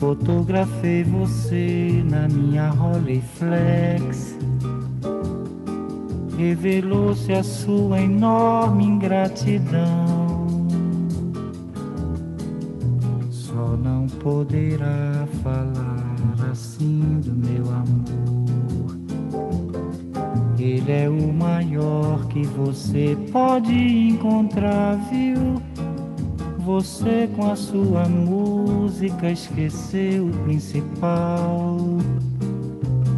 Fotografei você na minha Rolleiflex. Revelou-se a sua enorme ingratidão. Só não poderá falar assim do meu amor. Ele é o maior que você pode encontrar, viu? Você com a sua música esqueceu o principal.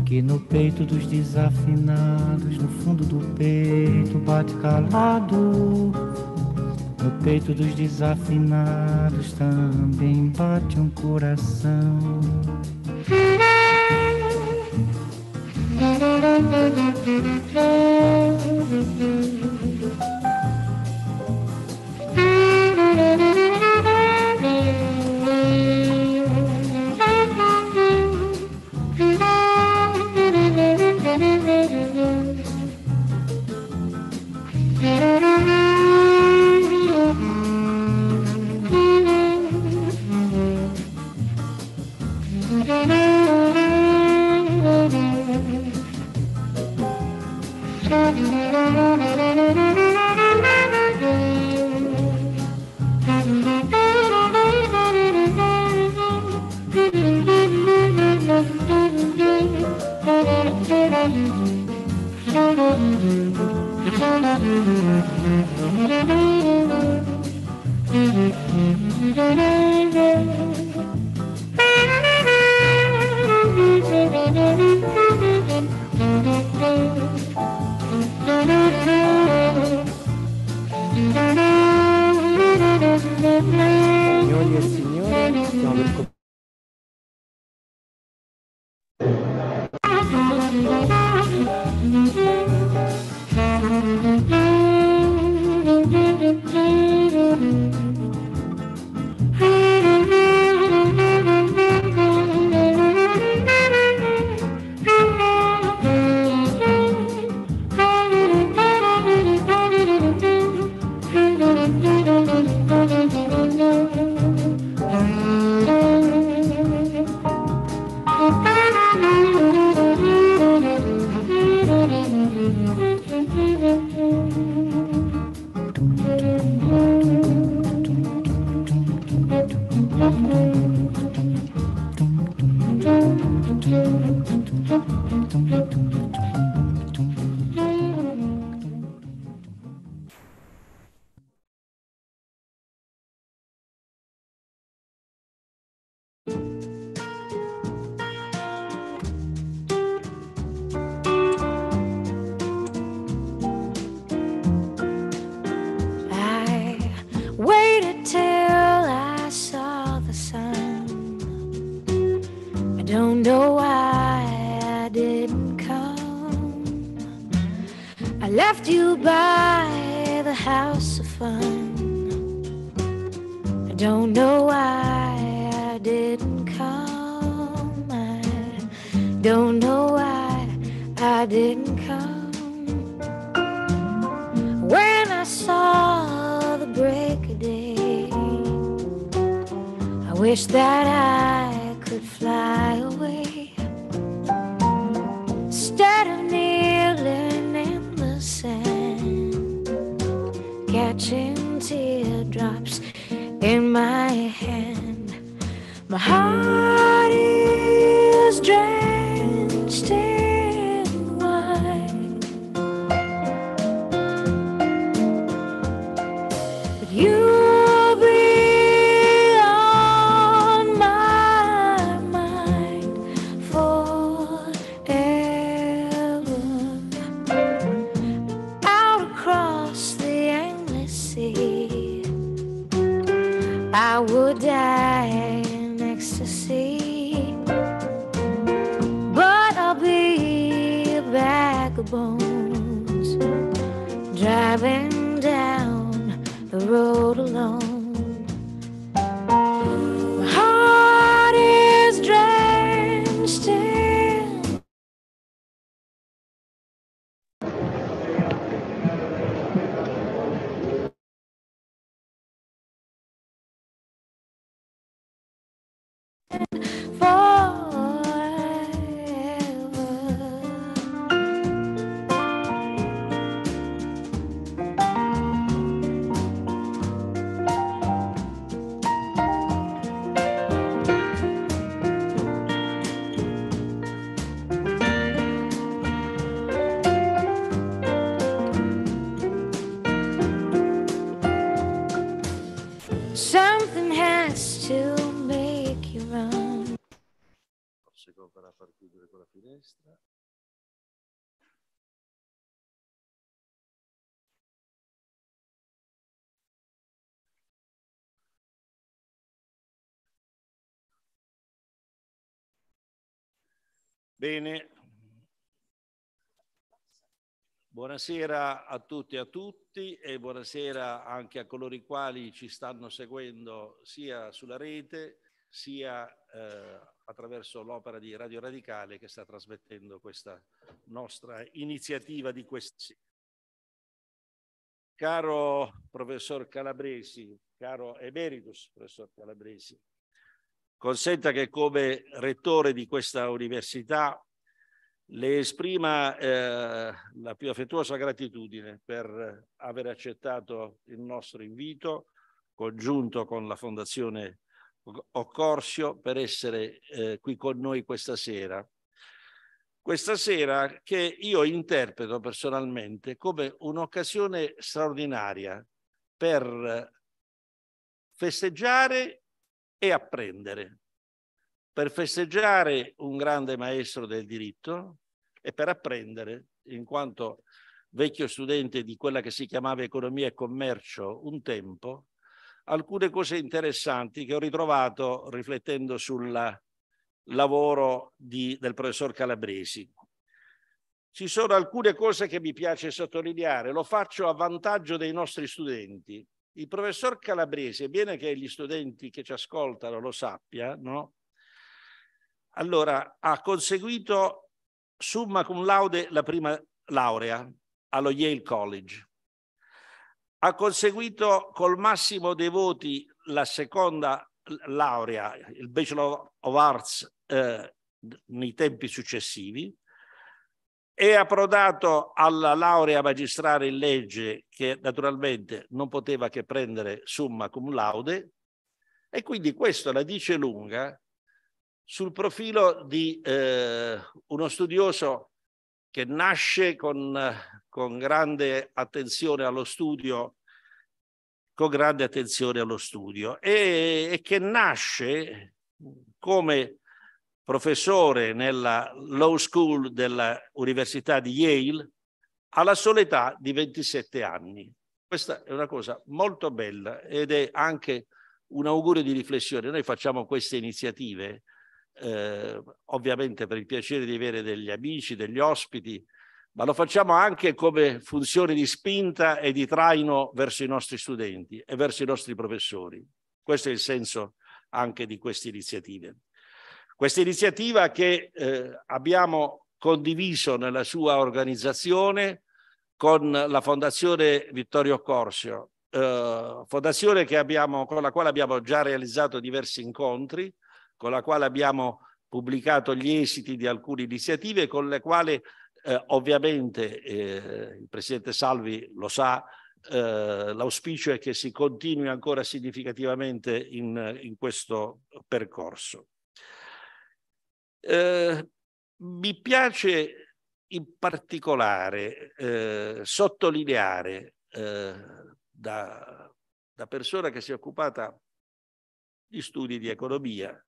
Que no peito dos desafinados, no fundo do peito bate calado. No peito dos desafinados também bate um coração. Música day. I wish that I could fly away instead of kneeling in the sand, catching teardrops in my hand. My heart is. Bene, buonasera a tutti e a tutti e buonasera anche a coloro i quali ci stanno seguendo sia sulla rete sia eh, attraverso l'opera di Radio Radicale che sta trasmettendo questa nostra iniziativa di questa Caro professor Calabresi, caro emeritus professor Calabresi, Consenta che come rettore di questa università le esprima eh, la più affettuosa gratitudine per aver accettato il nostro invito, congiunto con la Fondazione Occorsio, per essere eh, qui con noi questa sera. Questa sera che io interpreto personalmente come un'occasione straordinaria per festeggiare e apprendere. Per festeggiare un grande maestro del diritto e per apprendere, in quanto vecchio studente di quella che si chiamava economia e commercio un tempo, alcune cose interessanti che ho ritrovato riflettendo sul lavoro di, del professor Calabresi. Ci sono alcune cose che mi piace sottolineare, lo faccio a vantaggio dei nostri studenti, il professor Calabrese, bene che gli studenti che ci ascoltano lo sappiano, allora ha conseguito summa cum laude la prima laurea allo Yale College, ha conseguito col massimo dei voti la seconda laurea, il Bachelor of Arts, eh, nei tempi successivi, è approdato alla laurea magistrale in legge che naturalmente non poteva che prendere summa cum laude e quindi questo la dice lunga sul profilo di eh, uno studioso che nasce con, con, grande attenzione allo studio con grande attenzione allo studio e, e che nasce come professore nella Law School dell'Università di Yale, alla sola età di 27 anni. Questa è una cosa molto bella ed è anche un augurio di riflessione. Noi facciamo queste iniziative eh, ovviamente per il piacere di avere degli amici, degli ospiti, ma lo facciamo anche come funzione di spinta e di traino verso i nostri studenti e verso i nostri professori. Questo è il senso anche di queste iniziative. Questa iniziativa che eh, abbiamo condiviso nella sua organizzazione con la Fondazione Vittorio Corsio, eh, fondazione abbiamo, con la quale abbiamo già realizzato diversi incontri, con la quale abbiamo pubblicato gli esiti di alcune iniziative, con le quali eh, ovviamente eh, il Presidente Salvi lo sa, eh, l'auspicio è che si continui ancora significativamente in, in questo percorso. Eh, mi piace in particolare eh, sottolineare eh, da, da persona che si è occupata di studi di economia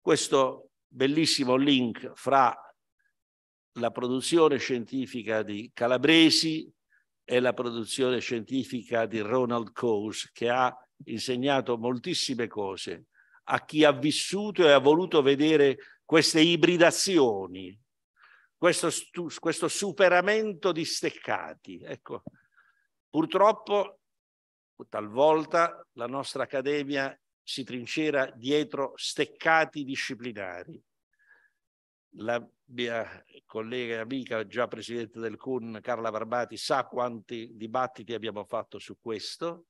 questo bellissimo link fra la produzione scientifica di Calabresi e la produzione scientifica di Ronald Coase, che ha insegnato moltissime cose a chi ha vissuto e ha voluto vedere queste ibridazioni, questo, questo superamento di steccati. Ecco, purtroppo talvolta la nostra accademia si trincera dietro steccati disciplinari. La mia collega e amica, già presidente del CUN, Carla Barbati, sa quanti dibattiti abbiamo fatto su questo.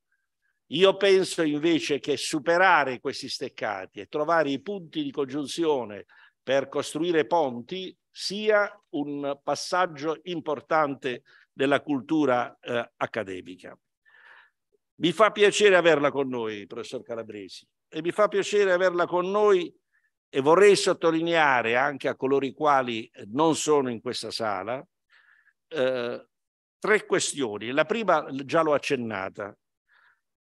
Io penso invece che superare questi steccati e trovare i punti di congiunzione per costruire ponti sia un passaggio importante della cultura eh, accademica. Mi fa piacere averla con noi, professor Calabresi, e mi fa piacere averla con noi e vorrei sottolineare anche a coloro i quali non sono in questa sala eh, tre questioni. La prima già l'ho accennata,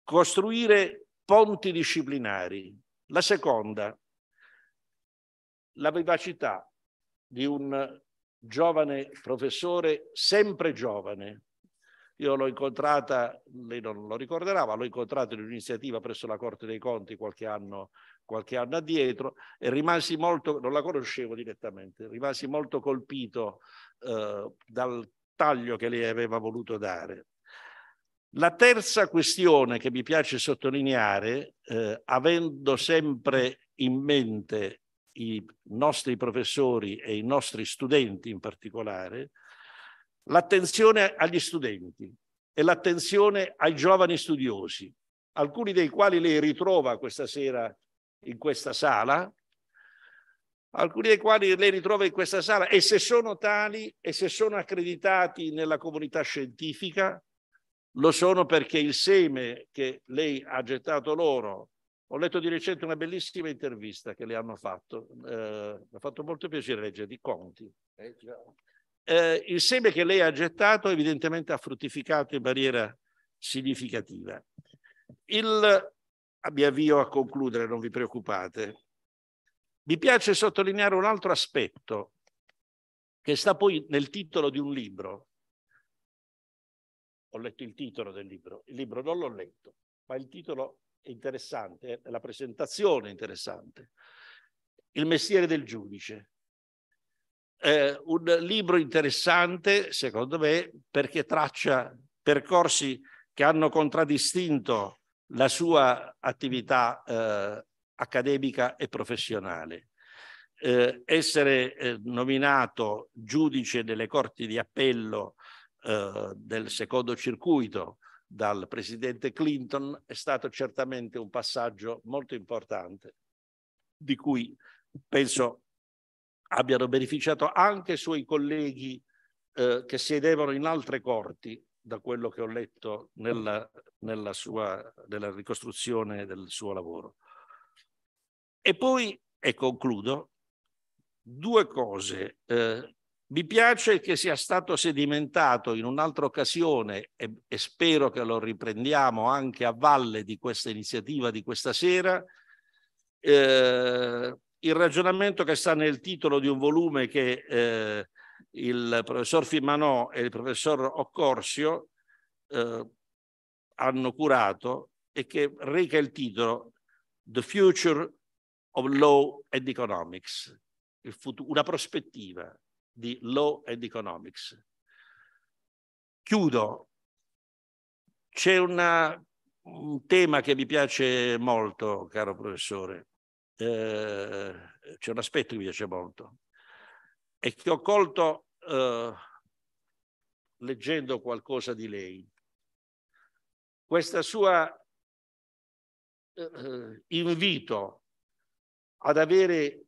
costruire ponti disciplinari. La seconda, la vivacità di un giovane professore, sempre giovane. Io l'ho incontrata, lei non lo ricorderà, ma l'ho incontrata in un'iniziativa presso la Corte dei Conti qualche anno, qualche anno addietro e rimasi molto, non la conoscevo direttamente, rimasi molto colpito eh, dal taglio che lei aveva voluto dare. La terza questione che mi piace sottolineare, eh, avendo sempre in mente i nostri professori e i nostri studenti in particolare, l'attenzione agli studenti e l'attenzione ai giovani studiosi, alcuni dei quali lei ritrova questa sera in questa sala, alcuni dei quali lei ritrova in questa sala e se sono tali e se sono accreditati nella comunità scientifica, lo sono perché il seme che lei ha gettato loro ho letto di recente una bellissima intervista che le hanno fatto, eh, mi ha fatto molto piacere leggere, di Conti. Eh, eh il seme che lei ha gettato evidentemente ha fruttificato in maniera significativa. Il, ah, mi avvio a concludere, non vi preoccupate. Mi piace sottolineare un altro aspetto che sta poi nel titolo di un libro. Ho letto il titolo del libro, il libro non l'ho letto, ma il titolo interessante, la presentazione interessante, Il mestiere del giudice. Eh, un libro interessante, secondo me, perché traccia percorsi che hanno contraddistinto la sua attività eh, accademica e professionale. Eh, essere eh, nominato giudice delle corti di appello eh, del secondo circuito dal presidente Clinton è stato certamente un passaggio molto importante di cui penso abbiano beneficiato anche i suoi colleghi eh, che siedevano in altre corti da quello che ho letto nella, nella, sua, nella ricostruzione del suo lavoro. E poi, e concludo, due cose eh, mi piace che sia stato sedimentato in un'altra occasione e, e spero che lo riprendiamo anche a valle di questa iniziativa di questa sera, eh, il ragionamento che sta nel titolo di un volume che eh, il professor Fimanò e il professor Occorsio eh, hanno curato e che reca il titolo The Future of Law and Economics, una prospettiva, di Law and Economics. Chiudo. C'è una, un tema che mi piace molto, caro professore. Eh, c'è un aspetto che mi piace molto e che ho colto eh, leggendo qualcosa di lei. Questa sua eh, invito ad avere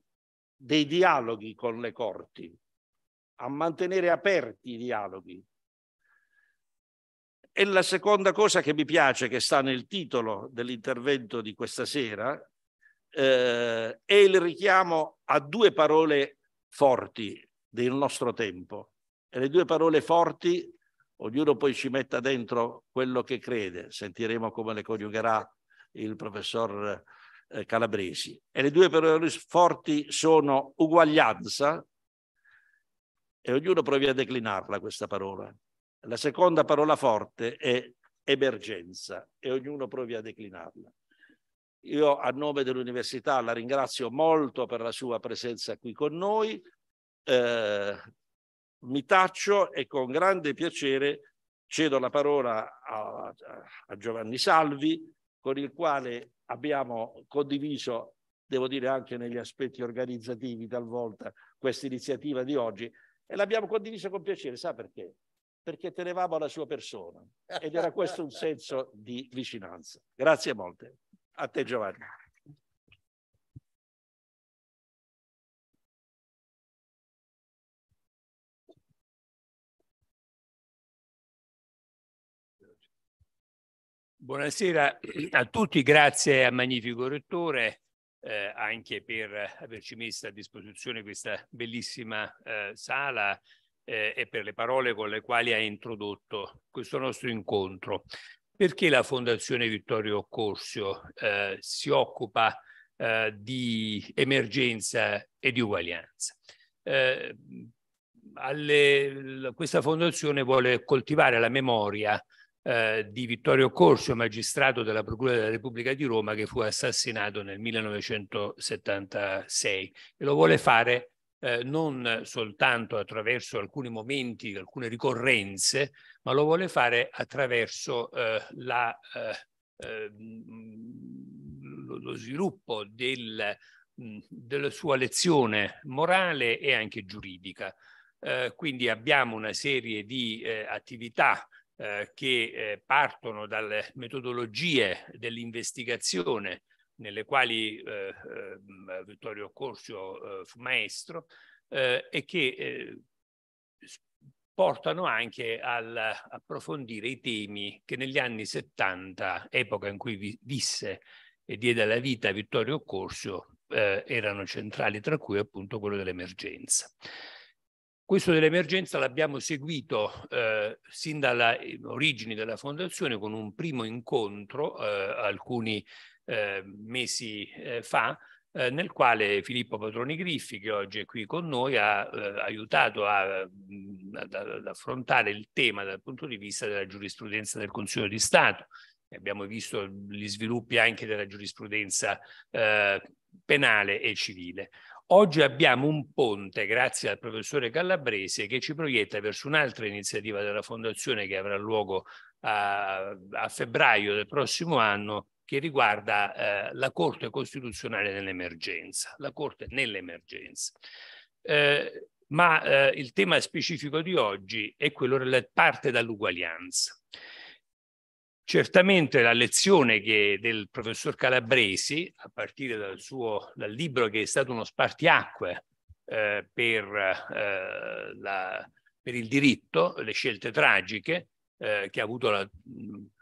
dei dialoghi con le corti, a mantenere aperti i dialoghi. E la seconda cosa che mi piace, che sta nel titolo dell'intervento di questa sera, eh, è il richiamo a due parole forti del nostro tempo. E le due parole forti, ognuno poi ci metta dentro quello che crede, sentiremo come le coniugherà il professor eh, Calabresi. E le due parole forti sono uguaglianza e ognuno provi a declinarla questa parola. La seconda parola forte è emergenza e ognuno provi a declinarla. Io a nome dell'università la ringrazio molto per la sua presenza qui con noi. Eh, mi taccio e con grande piacere cedo la parola a, a Giovanni Salvi, con il quale abbiamo condiviso, devo dire anche negli aspetti organizzativi talvolta, questa iniziativa di oggi e l'abbiamo condivisa con piacere, sa perché? Perché tenevamo alla sua persona ed era questo un senso di vicinanza. Grazie molte. A te Giovanni. Buonasera a tutti, grazie al magnifico rettore eh, anche per averci messa a disposizione questa bellissima eh, sala eh, e per le parole con le quali ha introdotto questo nostro incontro. Perché la Fondazione Vittorio Corsio eh, si occupa eh, di emergenza e di uguaglianza? Eh, alle, questa fondazione vuole coltivare la memoria eh, di Vittorio Corcio, magistrato della Procura della Repubblica di Roma, che fu assassinato nel 1976 e lo vuole fare eh, non soltanto attraverso alcuni momenti, alcune ricorrenze, ma lo vuole fare attraverso eh, la, eh, eh lo sviluppo del, mm, della sua lezione morale e anche giuridica. Eh, quindi abbiamo una serie di attività eh, che eh, partono dalle metodologie dell'investigazione nelle quali eh, eh, Vittorio Corcio fu maestro e che portano anche ad approfondire i temi che negli anni 70, epoca in cui vi, visse e diede la vita a Vittorio Corso, eh, erano centrali, tra cui appunto quello dell'emergenza. Questo dell'emergenza l'abbiamo seguito eh, sin dalle origini della fondazione con un primo incontro eh, alcuni eh, mesi eh, fa eh, nel quale Filippo Patroni Griffi, che oggi è qui con noi, ha eh, aiutato a, mm, ad, ad affrontare il tema dal punto di vista della giurisprudenza del Consiglio di Stato. Abbiamo visto gli sviluppi anche della giurisprudenza penale e civile. Oggi abbiamo un ponte, grazie al professore Calabrese, che ci proietta verso un'altra iniziativa della Fondazione che avrà luogo a, a febbraio del prossimo anno, che riguarda eh, la Corte Costituzionale nell'emergenza. La Corte nell'emergenza. Eh, ma eh, il tema specifico di oggi è quello parte dall'uguaglianza. Certamente la lezione che, del professor Calabresi, a partire dal suo dal libro che è stato uno spartiacque eh, per, eh, la, per, il diritto, le scelte tragiche, eh, che ha avuto la,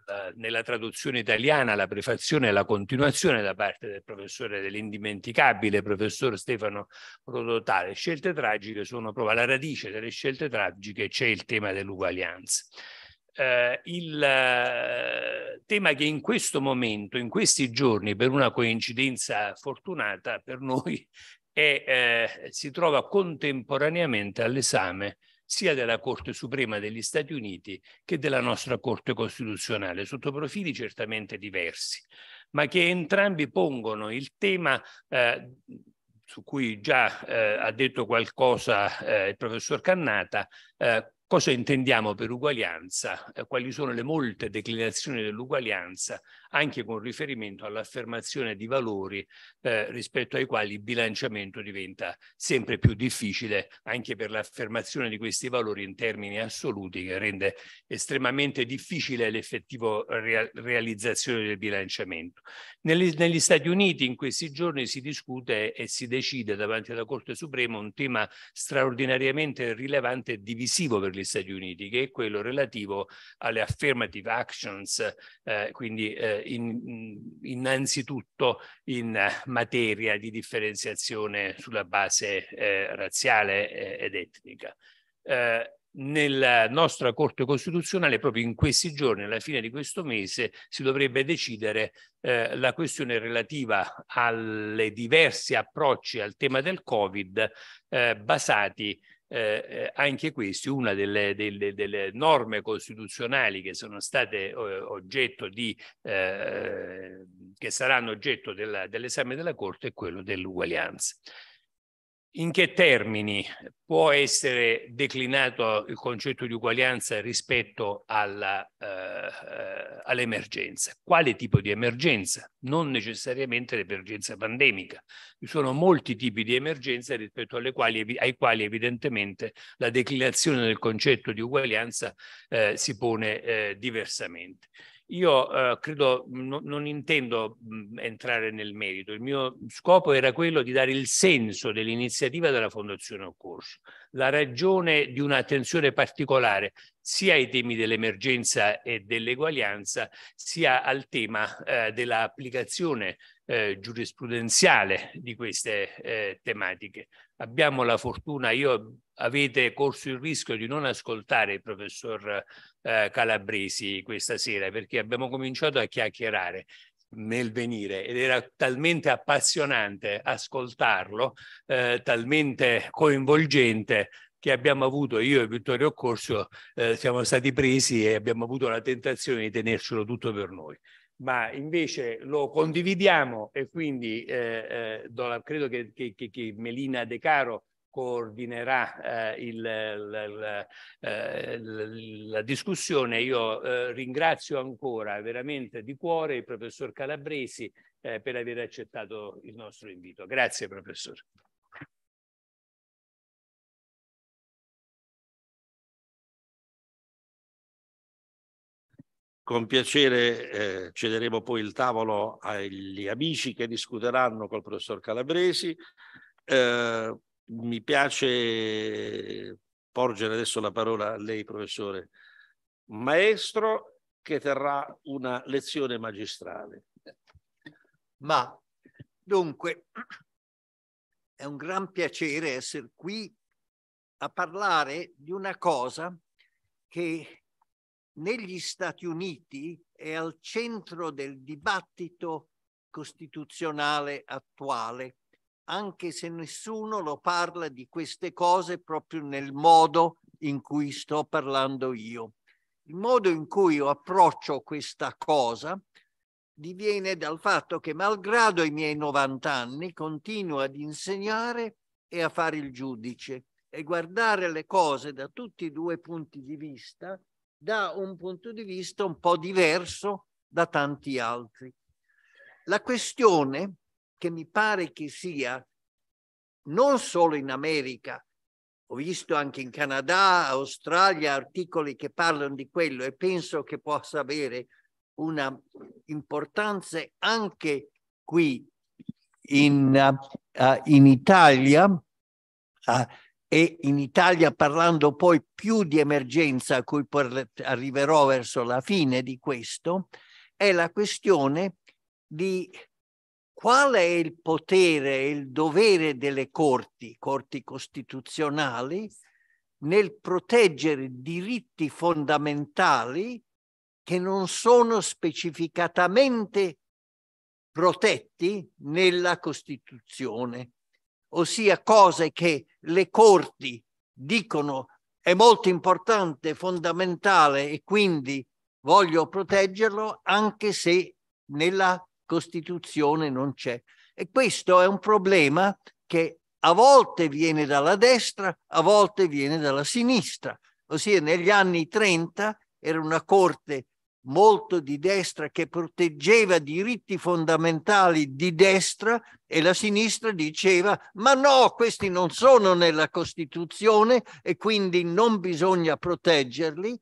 la, nella traduzione italiana la prefazione e la continuazione da parte del professore dell'indimenticabile professor Stefano Le Scelte tragiche sono proprio alla radice delle scelte tragiche, c'è il tema dell'uguaglianza eh, il eh, tema che in questo momento, in questi giorni, per una coincidenza fortunata per noi, è, eh, si trova contemporaneamente all'esame sia della Corte Suprema degli Stati Uniti che della nostra Corte Costituzionale, sotto profili certamente diversi, ma che entrambi pongono il tema eh, su cui già eh, ha detto qualcosa eh, il professor Cannata, eh, cosa intendiamo per uguaglianza, eh, quali sono le molte declinazioni dell'uguaglianza, anche con riferimento all'affermazione di valori eh, rispetto ai quali il bilanciamento diventa sempre più difficile anche per l'affermazione di questi valori in termini assoluti che rende estremamente difficile l'effettiva real realizzazione del bilanciamento. Negli, negli Stati Uniti in questi giorni si discute e si decide davanti alla Corte Suprema un tema straordinariamente rilevante e divisivo per gli Stati Uniti, che è quello relativo alle affirmative actions, eh, quindi eh, in, innanzitutto in eh, materia di differenziazione sulla base eh, razziale eh, ed etnica. Eh, nella nostra Corte Costituzionale, proprio in questi giorni, alla fine di questo mese, si dovrebbe decidere eh, la questione relativa alle diversi approcci al tema del Covid eh, basati eh, eh, anche questi, una delle, delle, delle, norme costituzionali che sono state eh, oggetto di, eh, che saranno oggetto della, dell'esame della Corte è quello dell'uguaglianza. In che termini può essere declinato il concetto di uguaglianza rispetto all'emergenza? Eh, eh all Quale tipo di emergenza? Non necessariamente l'emergenza pandemica. Ci sono molti tipi di emergenza rispetto quali, ai quali evidentemente la declinazione del concetto di uguaglianza eh, si pone eh, diversamente. Io eh, credo, mm, no, non intendo mh, mm, entrare nel merito, il mio scopo era quello di dare il senso dell'iniziativa della Fondazione Occorso, la ragione di un'attenzione particolare sia ai temi dell'emergenza e dell'eguaglianza, sia al tema eh, dell'applicazione eh, giurisprudenziale di queste eh, tematiche. Abbiamo la fortuna, io avete corso il rischio di non ascoltare il professor eh, Calabresi questa sera perché abbiamo cominciato a chiacchierare nel venire ed era talmente appassionante ascoltarlo, eh, talmente coinvolgente che abbiamo avuto io e Vittorio Corso eh, siamo stati presi e abbiamo avuto la tentazione di tenercelo tutto per noi ma invece lo condividiamo e quindi eh, eh, credo che, che, che, Melina De Caro coordinerà eh, il, la, la, eh, la, discussione. Io eh, ringrazio ancora veramente di cuore il professor Calabresi eh, per aver accettato il nostro invito. Grazie professore. Con piacere eh, cederemo poi il tavolo agli amici che discuteranno col professor Calabresi. Eh, mi piace porgere adesso la parola a lei, professore maestro, che terrà una lezione magistrale. Ma dunque è un gran piacere essere qui a parlare di una cosa che negli Stati Uniti è al centro del dibattito costituzionale attuale, anche se nessuno lo parla di queste cose proprio nel modo in cui sto parlando io. Il modo in cui io approccio questa cosa diviene dal fatto che malgrado i miei 90 anni continuo ad insegnare e a fare il giudice e guardare le cose da tutti e due punti di vista da un punto di vista un po' diverso da tanti altri. La questione che mi pare che sia non solo in America, ho visto anche in Canada, Australia articoli che parlano di quello e penso che possa avere una importanza anche qui in, uh, in Italia, uh, e in Italia parlando poi più di emergenza a cui arriverò verso la fine di questo, è la questione di qual è il potere e il dovere delle corti, corti costituzionali, nel proteggere diritti fondamentali che non sono specificatamente protetti nella Costituzione ossia cose che le corti dicono è molto importante, fondamentale e quindi voglio proteggerlo anche se nella Costituzione non c'è. E questo è un problema che a volte viene dalla destra, a volte viene dalla sinistra. Ossia negli anni 30 era una corte molto di destra che proteggeva diritti fondamentali di destra e la sinistra diceva ma no, questi non sono nella Costituzione e quindi non bisogna proteggerli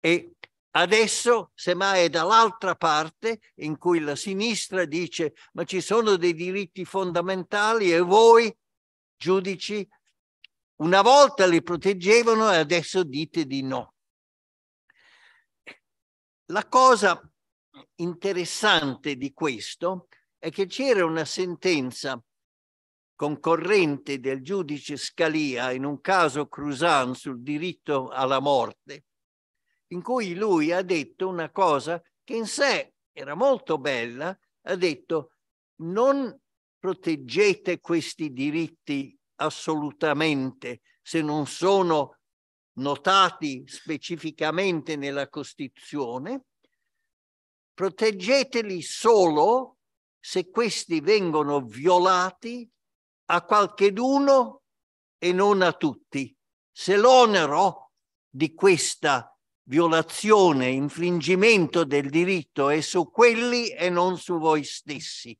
e adesso semmai è dall'altra parte in cui la sinistra dice ma ci sono dei diritti fondamentali e voi giudici una volta li proteggevano e adesso dite di no. La cosa interessante di questo è che c'era una sentenza concorrente del giudice Scalia in un caso Cruzan sul diritto alla morte, in cui lui ha detto una cosa che in sé era molto bella, ha detto non proteggete questi diritti assolutamente se non sono notati specificamente nella Costituzione, proteggeteli solo se questi vengono violati a qualcheduno e non a tutti. Se l'onero di questa violazione, infringimento del diritto è su quelli e non su voi stessi.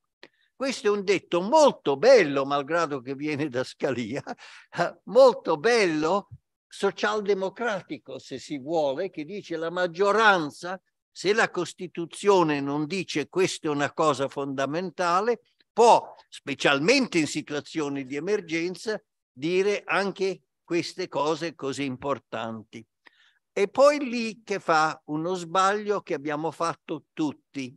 Questo è un detto molto bello, malgrado che viene da Scalia, molto bello socialdemocratico, se si vuole, che dice la maggioranza, se la Costituzione non dice questa è una cosa fondamentale, può, specialmente in situazioni di emergenza, dire anche queste cose così importanti. E poi lì che fa uno sbaglio che abbiamo fatto tutti.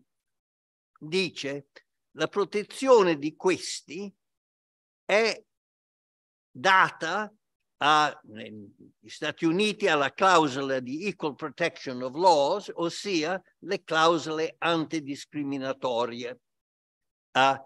Dice, la protezione di questi è data ha negli Stati Uniti alla clausola di equal protection of laws, ossia le clausole antidiscriminatorie. Ah,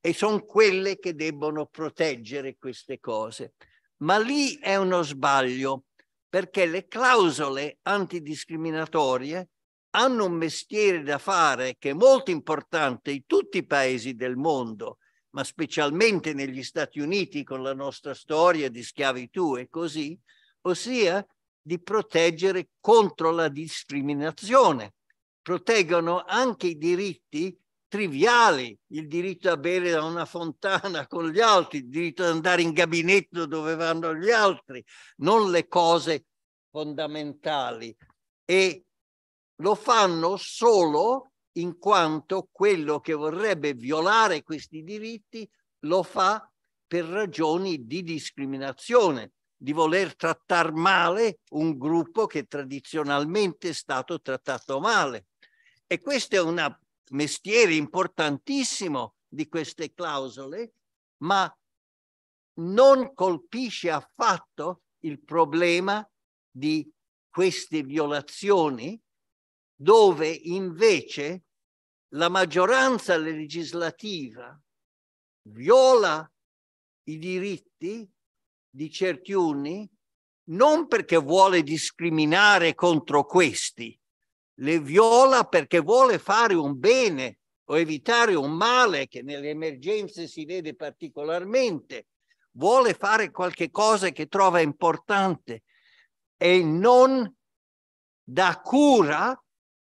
e sono quelle che debbono proteggere queste cose. Ma lì è uno sbaglio, perché le clausole antidiscriminatorie hanno un mestiere da fare che è molto importante in tutti i paesi del mondo, ma specialmente negli Stati Uniti con la nostra storia di schiavitù e così, ossia di proteggere contro la discriminazione. Proteggono anche i diritti triviali, il diritto a bere da una fontana con gli altri, il diritto ad andare in gabinetto dove vanno gli altri, non le cose fondamentali. E lo fanno solo in quanto quello che vorrebbe violare questi diritti lo fa per ragioni di discriminazione, di voler trattare male un gruppo che tradizionalmente è stato trattato male. E questo è un mestiere importantissimo di queste clausole, ma non colpisce affatto il problema di queste violazioni, dove invece la maggioranza legislativa viola i diritti di certi uni non perché vuole discriminare contro questi, le viola perché vuole fare un bene o evitare un male che nelle emergenze si vede particolarmente, vuole fare qualche cosa che trova importante e non dà cura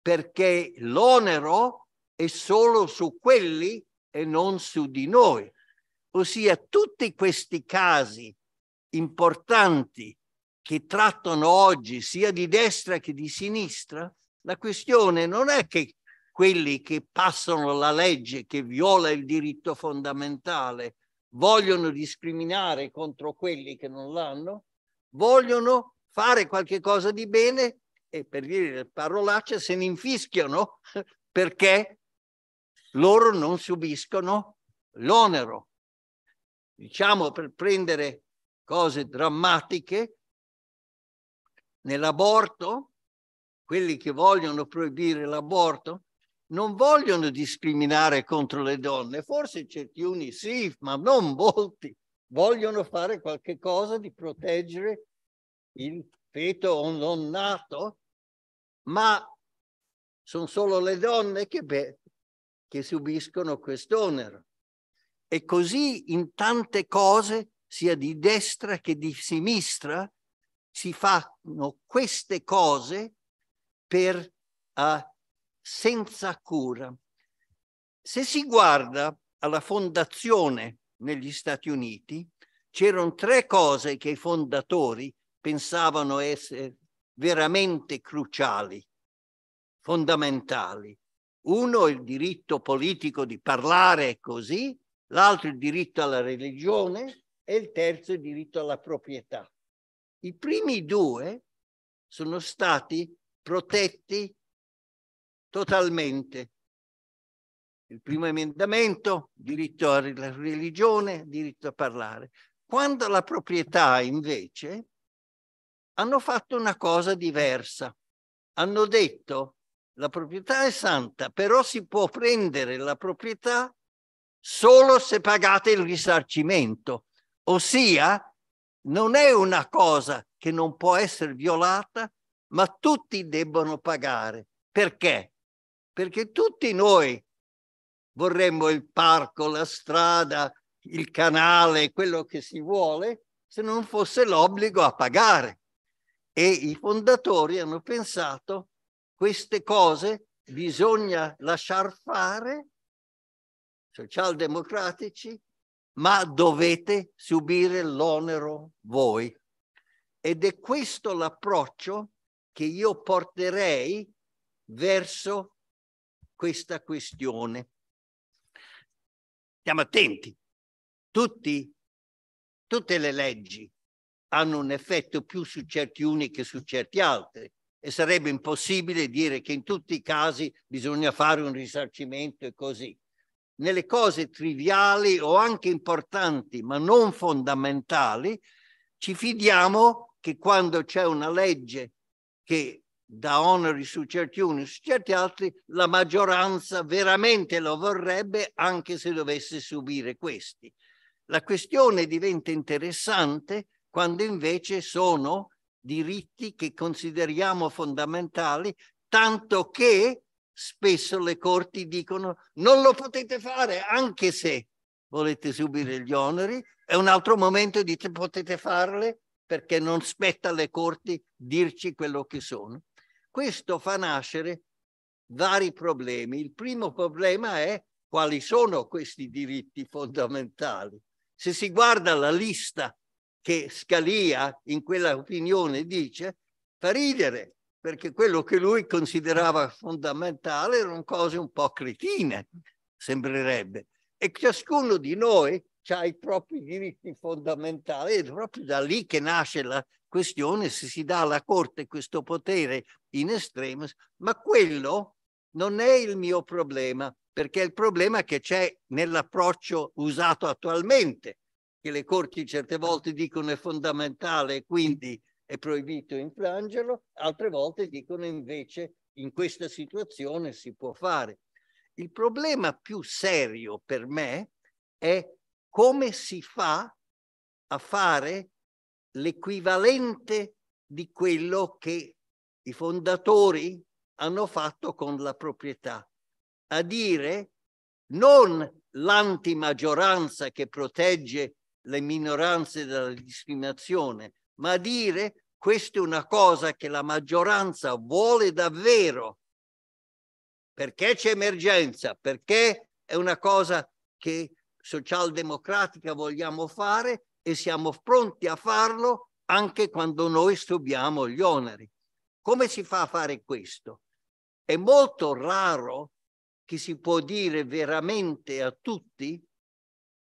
perché l'onero e solo su quelli e non su di noi. Ossia tutti questi casi importanti che trattano oggi sia di destra che di sinistra, la questione non è che quelli che passano la legge che viola il diritto fondamentale vogliono discriminare contro quelli che non l'hanno, vogliono fare qualche cosa di bene e per dire parolacce se ne infischiano perché loro non subiscono l'onero. Diciamo per prendere cose drammatiche, nell'aborto, quelli che vogliono proibire l'aborto, non vogliono discriminare contro le donne, forse certi uni sì, ma non molti, vogliono fare qualche cosa di proteggere il feto non nato, ma sono solo le donne che che subiscono quest'onero. E così in tante cose, sia di destra che di sinistra, si fanno queste cose per, uh, senza cura. Se si guarda alla fondazione negli Stati Uniti, c'erano tre cose che i fondatori pensavano essere veramente cruciali, fondamentali. Uno il diritto politico di parlare così, l'altro il diritto alla religione e il terzo il diritto alla proprietà. I primi due sono stati protetti totalmente. Il primo emendamento, diritto alla religione, diritto a parlare. Quando la proprietà invece hanno fatto una cosa diversa, hanno detto la proprietà è santa, però si può prendere la proprietà solo se pagate il risarcimento, ossia non è una cosa che non può essere violata, ma tutti debbono pagare. Perché? Perché tutti noi vorremmo il parco, la strada, il canale, quello che si vuole, se non fosse l'obbligo a pagare. E i fondatori hanno pensato queste cose bisogna lasciar fare, socialdemocratici, ma dovete subire l'onero voi. Ed è questo l'approccio che io porterei verso questa questione. Stiamo attenti. Tutti, tutte le leggi hanno un effetto più su certi uni che su certi altri e sarebbe impossibile dire che in tutti i casi bisogna fare un risarcimento e così. Nelle cose triviali o anche importanti, ma non fondamentali, ci fidiamo che quando c'è una legge che dà oneri su certi uni su certi altri, la maggioranza veramente lo vorrebbe anche se dovesse subire questi. La questione diventa interessante quando invece sono diritti che consideriamo fondamentali, tanto che spesso le corti dicono non lo potete fare anche se volete subire gli oneri è un altro momento dite potete farle perché non spetta alle corti dirci quello che sono. Questo fa nascere vari problemi. Il primo problema è quali sono questi diritti fondamentali. Se si guarda la lista che Scalia in quella opinione dice fa ridere, perché quello che lui considerava fondamentale erano cose un po' cretine, sembrerebbe. E ciascuno di noi ha i propri diritti fondamentali ed è proprio da lì che nasce la questione se si dà alla Corte questo potere in extremis, ma quello non è il mio problema, perché è il problema che c'è nell'approccio usato attualmente che le corti certe volte dicono è fondamentale, quindi è proibito infrangerlo, altre volte dicono invece in questa situazione si può fare. Il problema più serio per me è come si fa a fare l'equivalente di quello che i fondatori hanno fatto con la proprietà, a dire non l'antimaggioranza che protegge le minoranze dalla discriminazione, ma dire questa è una cosa che la maggioranza vuole davvero, perché c'è emergenza, perché è una cosa che socialdemocratica vogliamo fare e siamo pronti a farlo anche quando noi subiamo gli oneri. Come si fa a fare questo? È molto raro che si può dire veramente a tutti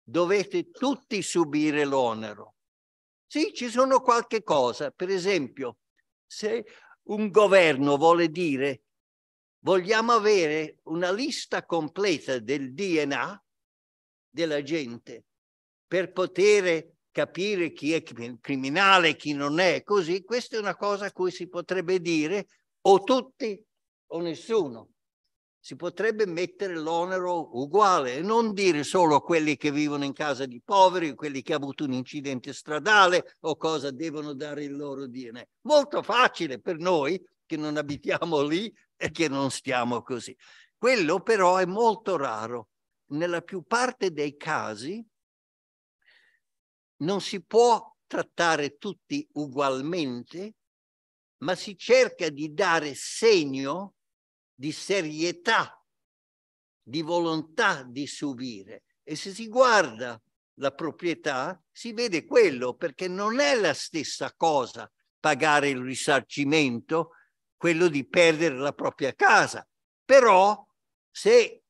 dovete tutti subire l'onero. Sì, ci sono qualche cosa, per esempio, se un governo vuole dire vogliamo avere una lista completa del DNA della gente per poter capire chi è criminale, chi non è, così, questa è una cosa a cui si potrebbe dire o tutti o nessuno si potrebbe mettere l'onero uguale e non dire solo quelli che vivono in casa di poveri, quelli che hanno avuto un incidente stradale o cosa devono dare il loro DNA. Molto facile per noi che non abitiamo lì e che non stiamo così. Quello però è molto raro. Nella più parte dei casi non si può trattare tutti ugualmente, ma si cerca di dare segno di serietà, di volontà di subire. E se si guarda la proprietà, si vede quello, perché non è la stessa cosa pagare il risarcimento, quello di perdere la propria casa. Però se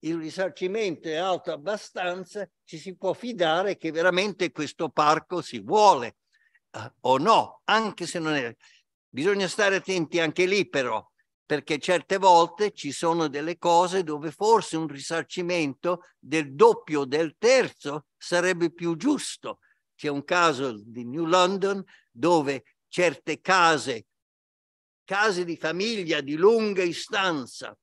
il risarcimento è alto abbastanza, ci si può fidare che veramente questo parco si vuole eh, o no, anche se non è. Bisogna stare attenti anche lì però, perché certe volte ci sono delle cose dove forse un risarcimento del doppio o del terzo sarebbe più giusto. C'è un caso di New London dove certe case, case di famiglia di lunga istanza,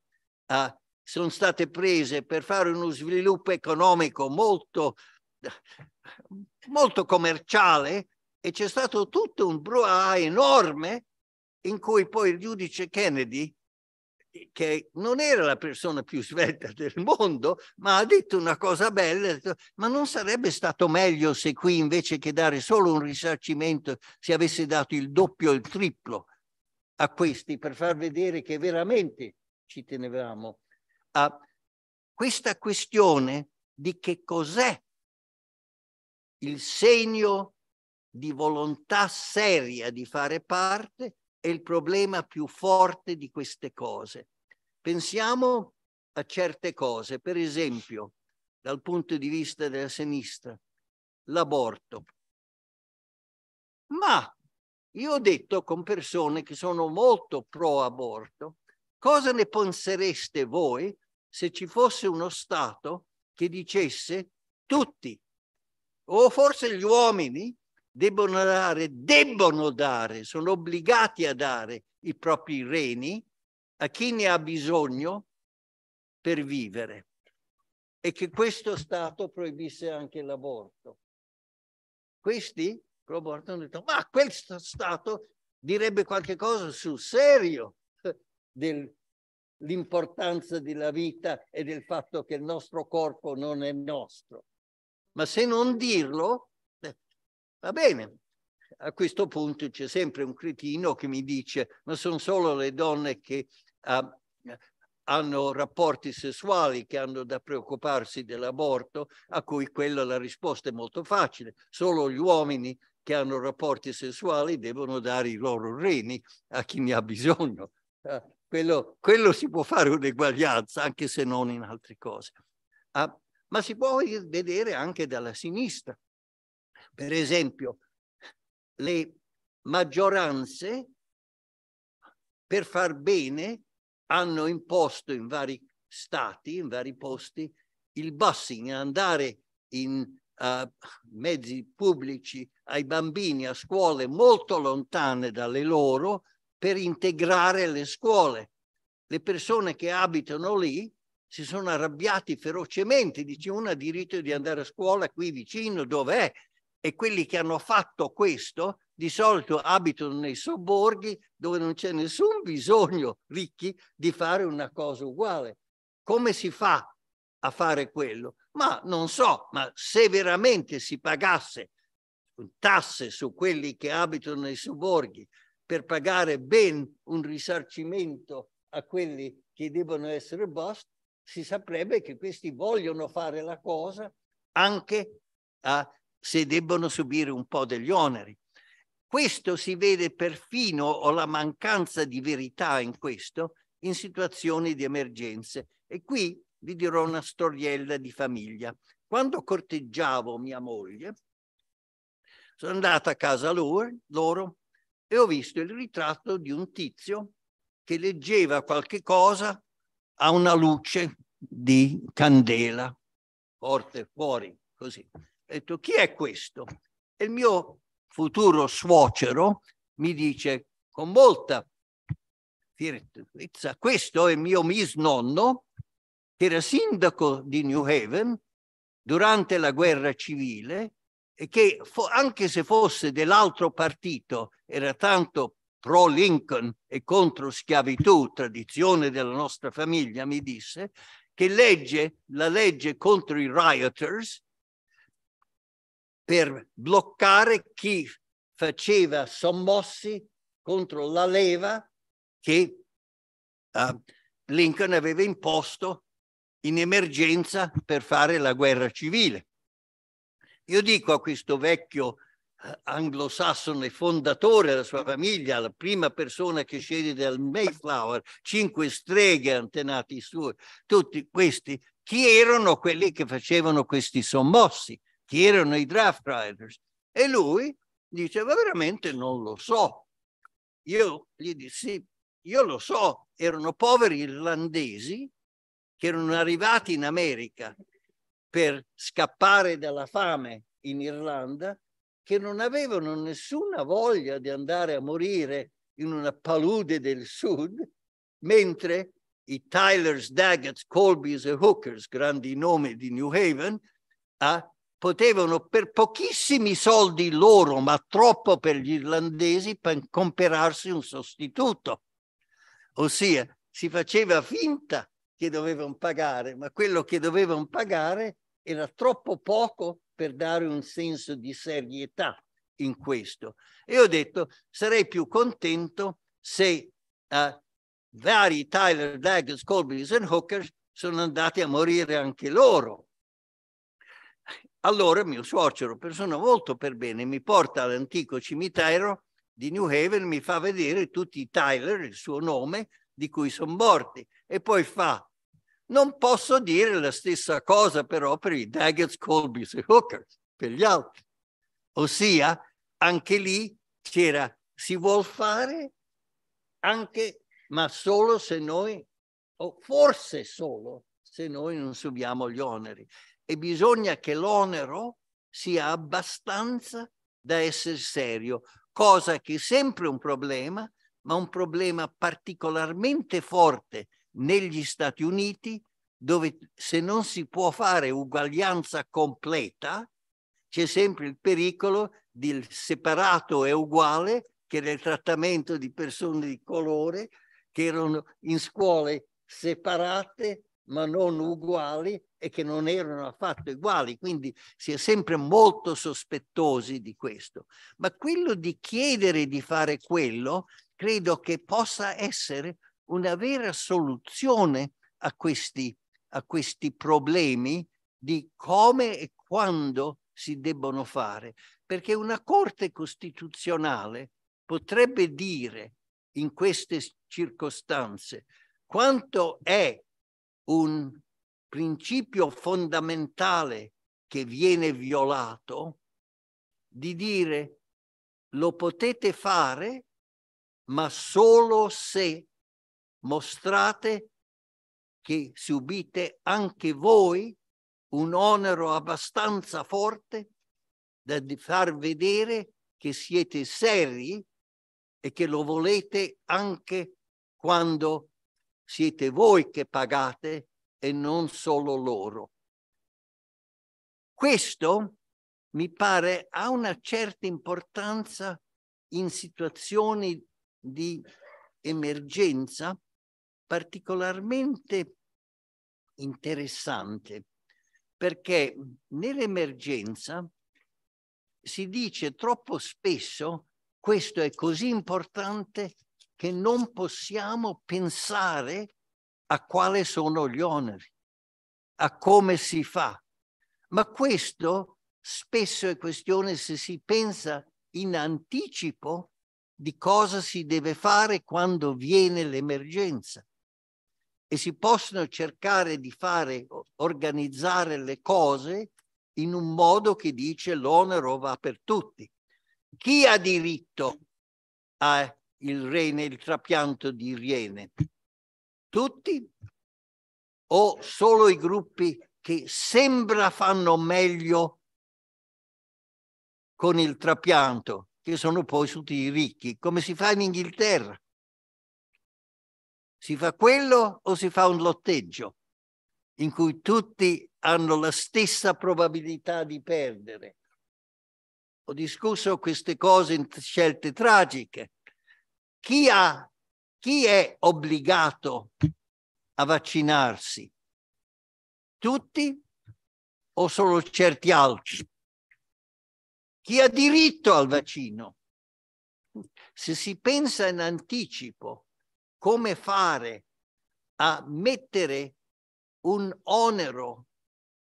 eh, sono state prese per fare uno sviluppo economico molto, molto commerciale e c'è stato tutto un brouhaha enorme in cui poi il giudice Kennedy, che non era la persona più svelta del mondo, ma ha detto una cosa bella, detto, ma non sarebbe stato meglio se qui invece che dare solo un risarcimento si avesse dato il doppio e il triplo a questi per far vedere che veramente ci tenevamo a questa questione di che cos'è il segno di volontà seria di fare parte è il problema più forte di queste cose. Pensiamo a certe cose, per esempio, dal punto di vista della sinistra, l'aborto. Ma io ho detto con persone che sono molto pro aborto, cosa ne pensereste voi se ci fosse uno Stato che dicesse tutti, o forse gli uomini, debbono dare, debbono dare, sono obbligati a dare i propri reni a chi ne ha bisogno per vivere e che questo Stato proibisse anche l'aborto. Questi Roborto hanno detto, ma questo Stato direbbe qualche cosa sul serio dell'importanza della vita e del fatto che il nostro corpo non è nostro. Ma se non dirlo, Va bene, a questo punto c'è sempre un cretino che mi dice ma sono solo le donne che ah, hanno rapporti sessuali, che hanno da preoccuparsi dell'aborto, a cui quella la risposta è molto facile, solo gli uomini che hanno rapporti sessuali devono dare i loro reni a chi ne ha bisogno. Ah, quello, quello, si può fare un'eguaglianza, anche se non in altre cose. Ah, ma si può vedere anche dalla sinistra. Per esempio, le maggioranze per far bene hanno imposto in vari stati, in vari posti, il busing, andare in uh, mezzi pubblici ai bambini a scuole molto lontane dalle loro per integrare le scuole. Le persone che abitano lì si sono arrabbiati ferocemente, dice uno ha diritto di andare a scuola qui vicino, dov'è? e quelli che hanno fatto questo di solito abitano nei sobborghi dove non c'è nessun bisogno, ricchi, di fare una cosa uguale. Come si fa a fare quello? Ma non so, ma se veramente si pagasse tasse su quelli che abitano nei sobborghi per pagare ben un risarcimento a quelli che devono essere boss, si saprebbe che questi vogliono fare la cosa anche a se debbono subire un po' degli oneri. Questo si vede perfino, o la mancanza di verità in questo, in situazioni di emergenze. E qui vi dirò una storiella di famiglia. Quando corteggiavo mia moglie, sono andata a casa loro, loro e ho visto il ritratto di un tizio che leggeva qualche cosa a una luce di candela, forte fuori, così ho detto, chi è questo? E il mio futuro suocero mi dice con molta fierezza, questo è mio misnonno, che era sindaco di New Haven durante la guerra civile e che anche se fosse dell'altro partito era tanto pro Lincoln e contro schiavitù, tradizione della nostra famiglia, mi disse, che legge la legge contro i rioters per bloccare chi faceva sommossi contro la leva che uh, Lincoln aveva imposto in emergenza per fare la guerra civile. Io dico a questo vecchio eh, anglosassone fondatore della sua famiglia, la prima persona che scende dal Mayflower, cinque streghe antenati suoi, tutti questi, chi erano quelli che facevano questi sommossi? chi erano i draft riders e lui dice ma veramente non lo so. Io gli dissi, io lo so, erano poveri irlandesi che erano arrivati in America per scappare dalla fame in Irlanda, che non avevano nessuna voglia di andare a morire in una palude del sud, mentre i Tylers, Daggett, Colbys e Hookers, grandi nomi di New Haven, a potevano per pochissimi soldi loro, ma troppo per gli irlandesi, per comperarsi un sostituto. Ossia, si faceva finta che dovevano pagare, ma quello che dovevano pagare era troppo poco per dare un senso di serietà in questo. E ho detto, sarei più contento se uh, vari Tyler Daggers, Colbys e Hooker sono andati a morire anche loro allora mio suocero, persona molto per bene, mi porta all'antico cimitero di New Haven, mi fa vedere tutti i Tyler, il suo nome, di cui sono morti. E poi fa, non posso dire la stessa cosa però per i Daggett, Colby e Hooker, per gli altri. Ossia, anche lì c'era, si vuol fare anche, ma solo se noi, o forse solo se noi non subiamo gli oneri e bisogna che l'onero sia abbastanza da essere serio, cosa che è sempre un problema, ma un problema particolarmente forte negli Stati Uniti, dove se non si può fare uguaglianza completa, c'è sempre il pericolo del separato e uguale, che era trattamento di persone di colore che erano in scuole separate ma non uguali e che non erano affatto uguali, quindi si è sempre molto sospettosi di questo. Ma quello di chiedere di fare quello credo che possa essere una vera soluzione a questi, a questi problemi di come e quando si debbono fare, perché una Corte Costituzionale potrebbe dire in queste circostanze quanto è un principio fondamentale che viene violato di dire lo potete fare ma solo se mostrate che subite anche voi un onero abbastanza forte da far vedere che siete seri e che lo volete anche quando siete voi che pagate e non solo loro. Questo mi pare ha una certa importanza in situazioni di emergenza particolarmente interessante perché nell'emergenza si dice troppo spesso questo è così importante che non possiamo pensare a quali sono gli oneri, a come si fa. Ma questo spesso è questione se si pensa in anticipo di cosa si deve fare quando viene l'emergenza. E si possono cercare di fare, organizzare le cose in un modo che dice l'onero va per tutti. Chi ha diritto al rene, il trapianto di Riene? Tutti o solo i gruppi che sembra fanno meglio con il trapianto, che sono poi tutti i ricchi, come si fa in Inghilterra. Si fa quello o si fa un lotteggio in cui tutti hanno la stessa probabilità di perdere. Ho discusso queste cose in scelte tragiche. Chi ha chi è obbligato a vaccinarsi? Tutti o solo certi altri? Chi ha diritto al vaccino? Se si pensa in anticipo come fare a mettere un onero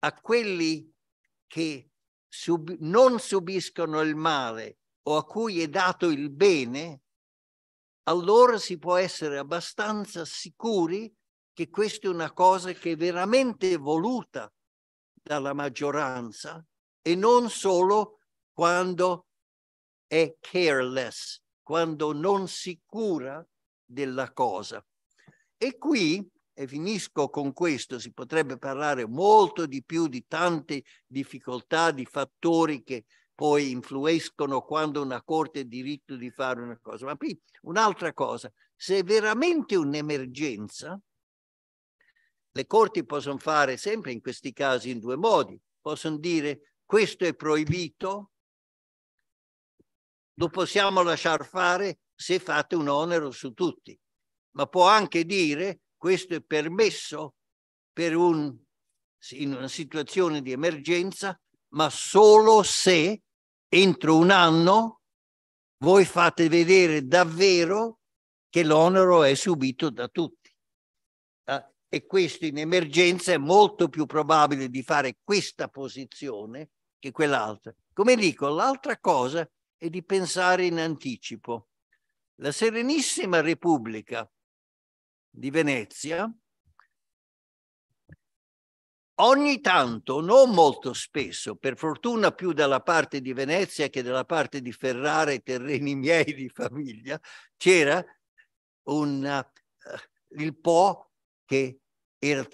a quelli che sub non subiscono il male o a cui è dato il bene, allora si può essere abbastanza sicuri che questa è una cosa che è veramente voluta dalla maggioranza e non solo quando è careless, quando non si cura della cosa. E qui, e finisco con questo, si potrebbe parlare molto di più di tante difficoltà, di fattori che poi influiscono quando una corte ha diritto di fare una cosa. Ma qui un'altra cosa, se è veramente un'emergenza, le corti possono fare sempre in questi casi in due modi. Possono dire questo è proibito, lo possiamo lasciar fare se fate un onero su tutti, ma può anche dire questo è permesso per un, in una situazione di emergenza, ma solo se entro un anno voi fate vedere davvero che l'onero è subito da tutti. Ah, e questo in emergenza è molto più probabile di fare questa posizione che quell'altra. Come dico, l'altra cosa è di pensare in anticipo. La Serenissima Repubblica di Venezia ogni tanto, non molto spesso, per fortuna più dalla parte di Venezia che dalla parte di Ferrara terreni miei di famiglia, c'era un, uh, il Po che era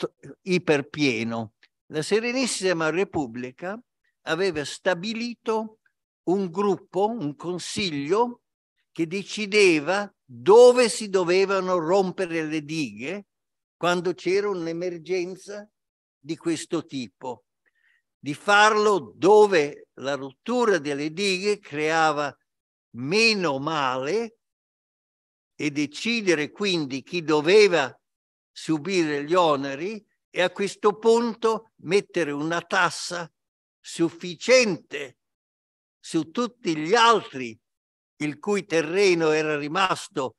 iperpieno. La Serenissima Repubblica aveva stabilito un gruppo, un consiglio che decideva dove si dovevano rompere le dighe quando c'era un'emergenza di questo tipo, di farlo dove la rottura delle dighe creava meno male e decidere quindi chi doveva subire gli oneri e a questo punto mettere una tassa sufficiente su tutti gli altri il cui terreno era rimasto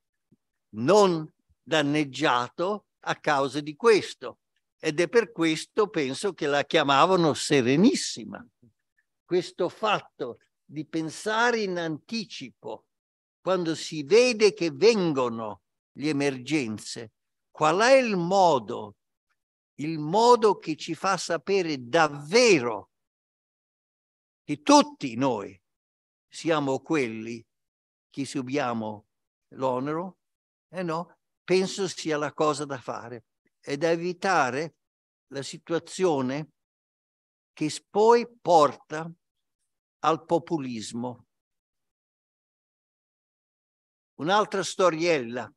non danneggiato a causa di questo ed è per questo penso che la chiamavano serenissima. Questo fatto di pensare in anticipo, quando si vede che vengono le emergenze, qual è il modo, il modo che ci fa sapere davvero che tutti noi siamo quelli che subiamo l'onero? Eh no, penso sia la cosa da fare è da evitare la situazione che poi porta al populismo. Un'altra storiella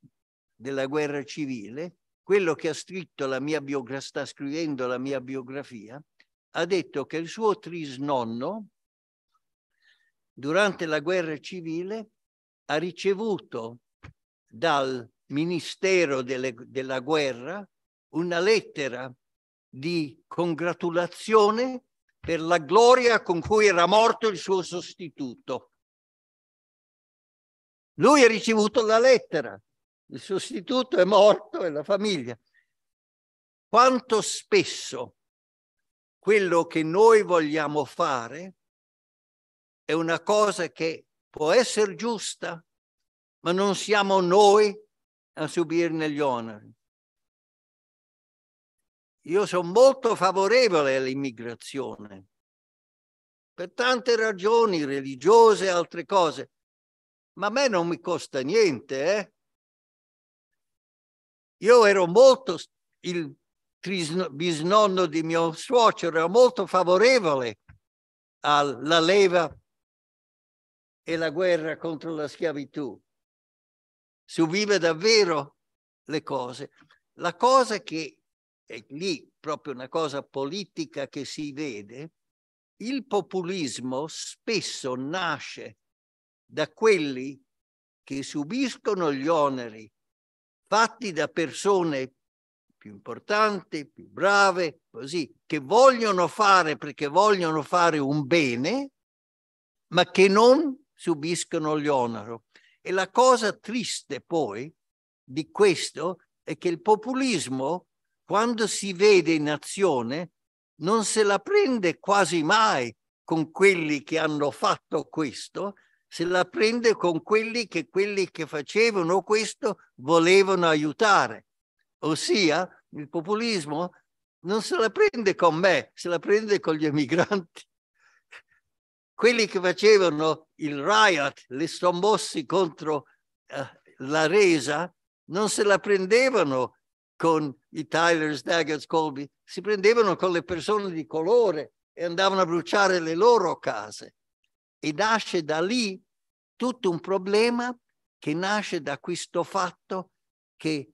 della guerra civile, quello che ha scritto la mia biografia, sta scrivendo la mia biografia, ha detto che il suo trisnonno durante la guerra civile ha ricevuto dal Ministero delle, della Guerra una lettera di congratulazione per la gloria con cui era morto il suo sostituto. Lui ha ricevuto la lettera, il sostituto è morto e la famiglia. Quanto spesso quello che noi vogliamo fare è una cosa che può essere giusta, ma non siamo noi a subirne gli oneri. Io sono molto favorevole all'immigrazione per tante ragioni religiose e altre cose, ma a me non mi costa niente. Eh? Io ero molto, il bisnonno di mio suocero era molto favorevole alla leva e la guerra contro la schiavitù. vive davvero le cose. La cosa che è lì proprio una cosa politica che si vede, il populismo spesso nasce da quelli che subiscono gli oneri fatti da persone più importanti, più brave, così, che vogliono fare perché vogliono fare un bene, ma che non subiscono gli oneri. E la cosa triste poi di questo è che il populismo quando si vede in azione, non se la prende quasi mai con quelli che hanno fatto questo, se la prende con quelli che quelli che facevano questo volevano aiutare. Ossia, il populismo non se la prende con me, se la prende con gli emigranti. Quelli che facevano il riot, le sommossi contro eh, la resa, non se la prendevano con i Tyler Daggett Colby, si prendevano con le persone di colore e andavano a bruciare le loro case. E nasce da lì tutto un problema che nasce da questo fatto che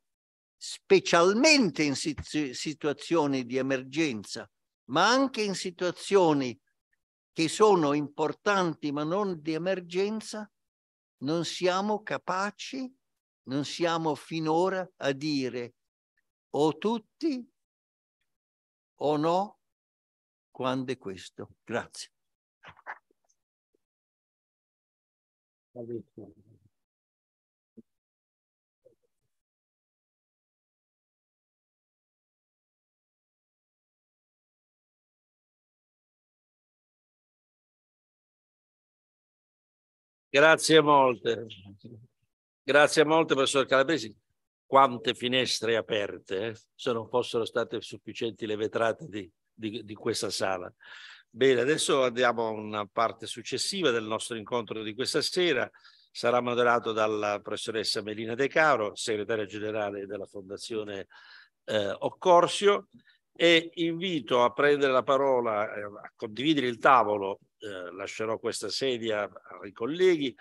specialmente in situazioni di emergenza, ma anche in situazioni che sono importanti ma non di emergenza, non siamo capaci, non siamo finora a dire o tutti o no, quando è questo. Grazie. Grazie molte. Grazie molte, professor Calabresi quante finestre aperte, eh? se non fossero state sufficienti le vetrate di, di, di questa sala. Bene, adesso andiamo a una parte successiva del nostro incontro di questa sera. Sarà moderato dalla professoressa Melina De Caro, segretaria generale della Fondazione eh, Occorsio, e invito a prendere la parola, eh, a condividere il tavolo, eh, lascerò questa sedia ai colleghi,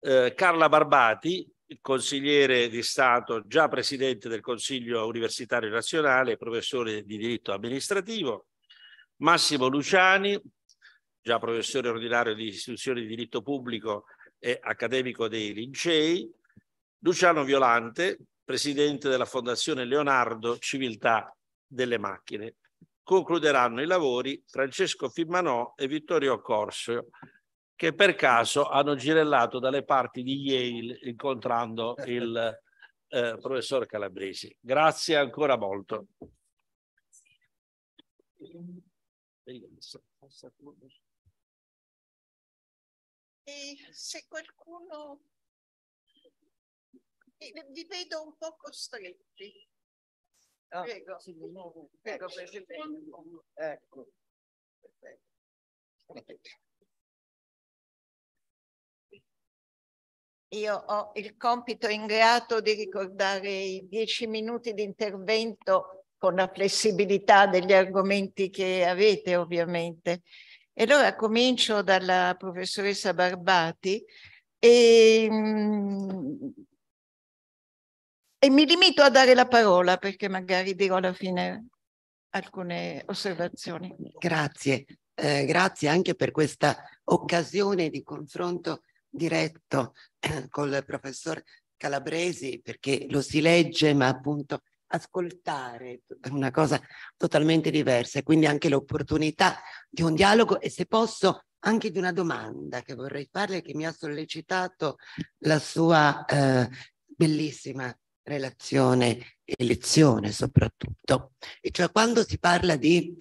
eh, Carla Barbati, il consigliere di Stato, già presidente del Consiglio Universitario Nazionale, professore di diritto amministrativo, Massimo Luciani, già professore ordinario di istituzioni di diritto pubblico e accademico dei Lincei, Luciano Violante, presidente della Fondazione Leonardo Civiltà delle Macchine. Concluderanno i lavori Francesco Fimmanò e Vittorio Corso, che per caso hanno girellato dalle parti di Yale incontrando il eh, professor Calabresi. Grazie ancora molto. E se qualcuno vi vedo un po' costretti. Ah, Prego. Prego, eh, Presidente. Ecco. Perfetto. Io ho il compito ingrato di ricordare i dieci minuti di intervento con la flessibilità degli argomenti che avete ovviamente. E allora comincio dalla professoressa Barbati e, mm, e mi limito a dare la parola perché magari dirò alla fine alcune osservazioni. Grazie, eh, grazie anche per questa occasione di confronto diretto eh, col professor Calabresi perché lo si legge, ma appunto ascoltare è una cosa totalmente diversa e quindi anche l'opportunità di un dialogo e se posso anche di una domanda che vorrei farle che mi ha sollecitato la sua eh, bellissima relazione e lezione soprattutto. E cioè quando si parla di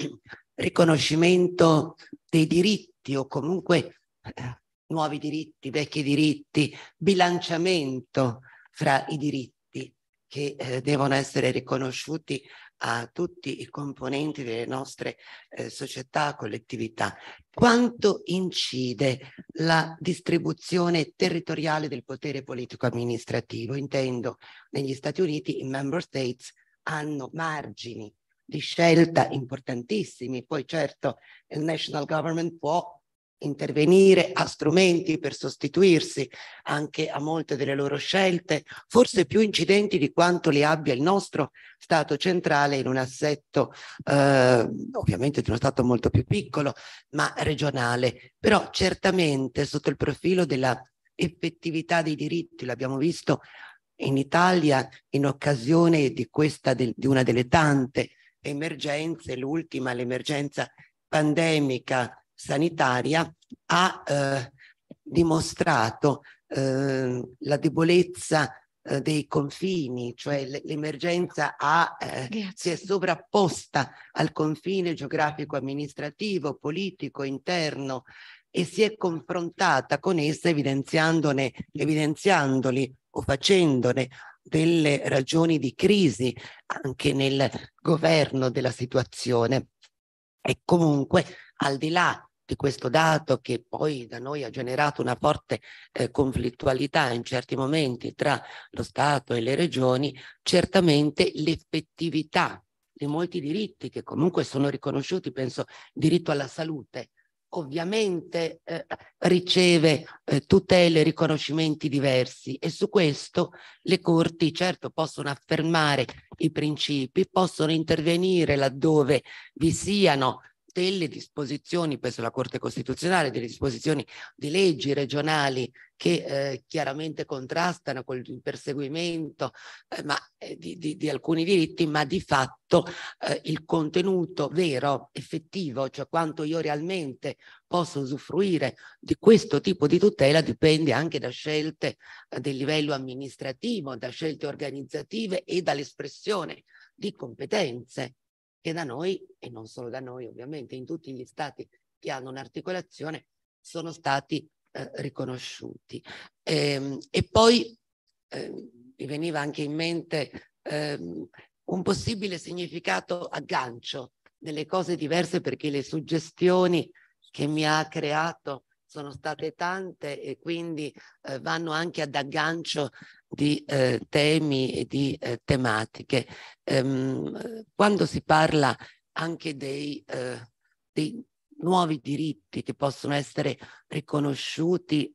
riconoscimento dei diritti o comunque eh, nuovi diritti, vecchi diritti, bilanciamento fra i diritti che eh, devono essere riconosciuti a tutti i componenti delle nostre eh, società, collettività. Quanto incide la distribuzione territoriale del potere politico-amministrativo? Intendo, negli Stati Uniti i member states hanno margini di scelta importantissimi, poi certo il national government può intervenire a strumenti per sostituirsi anche a molte delle loro scelte, forse più incidenti di quanto li abbia il nostro Stato centrale in un assetto eh, ovviamente di uno Stato molto più piccolo, ma regionale. Però certamente sotto il profilo della effettività dei diritti, l'abbiamo visto in Italia in occasione di, questa, di una delle tante emergenze, l'ultima, l'emergenza pandemica sanitaria ha eh, dimostrato eh, la debolezza eh, dei confini, cioè l'emergenza eh, si è sovrapposta al confine geografico, amministrativo, politico, interno e si è confrontata con essa evidenziandone, evidenziandoli o facendone delle ragioni di crisi anche nel governo della situazione. E comunque, al di là di questo dato che poi da noi ha generato una forte eh, conflittualità in certi momenti tra lo Stato e le regioni, certamente l'effettività di molti diritti che comunque sono riconosciuti, penso diritto alla salute, ovviamente eh, riceve eh, tutele e riconoscimenti diversi e su questo le corti certo possono affermare i principi, possono intervenire laddove vi siano delle disposizioni presso la Corte Costituzionale, delle disposizioni di leggi regionali che eh, chiaramente contrastano con il perseguimento eh, ma, eh, di, di, di, alcuni diritti, ma di fatto eh, il contenuto vero, effettivo, cioè quanto io realmente posso usufruire di questo tipo di tutela dipende anche da scelte eh, del livello amministrativo, da scelte organizzative e dall'espressione di competenze che da noi, e non solo da noi ovviamente, in tutti gli stati che hanno un'articolazione, sono stati eh, riconosciuti. E, ehm, e poi eh, mi veniva anche in mente eh, un possibile significato aggancio delle cose diverse perché le suggestioni che mi ha creato sono state tante e quindi eh, vanno anche ad aggancio di eh, temi e di eh, tematiche. Ehm, quando si parla anche dei, eh, dei nuovi diritti che possono essere riconosciuti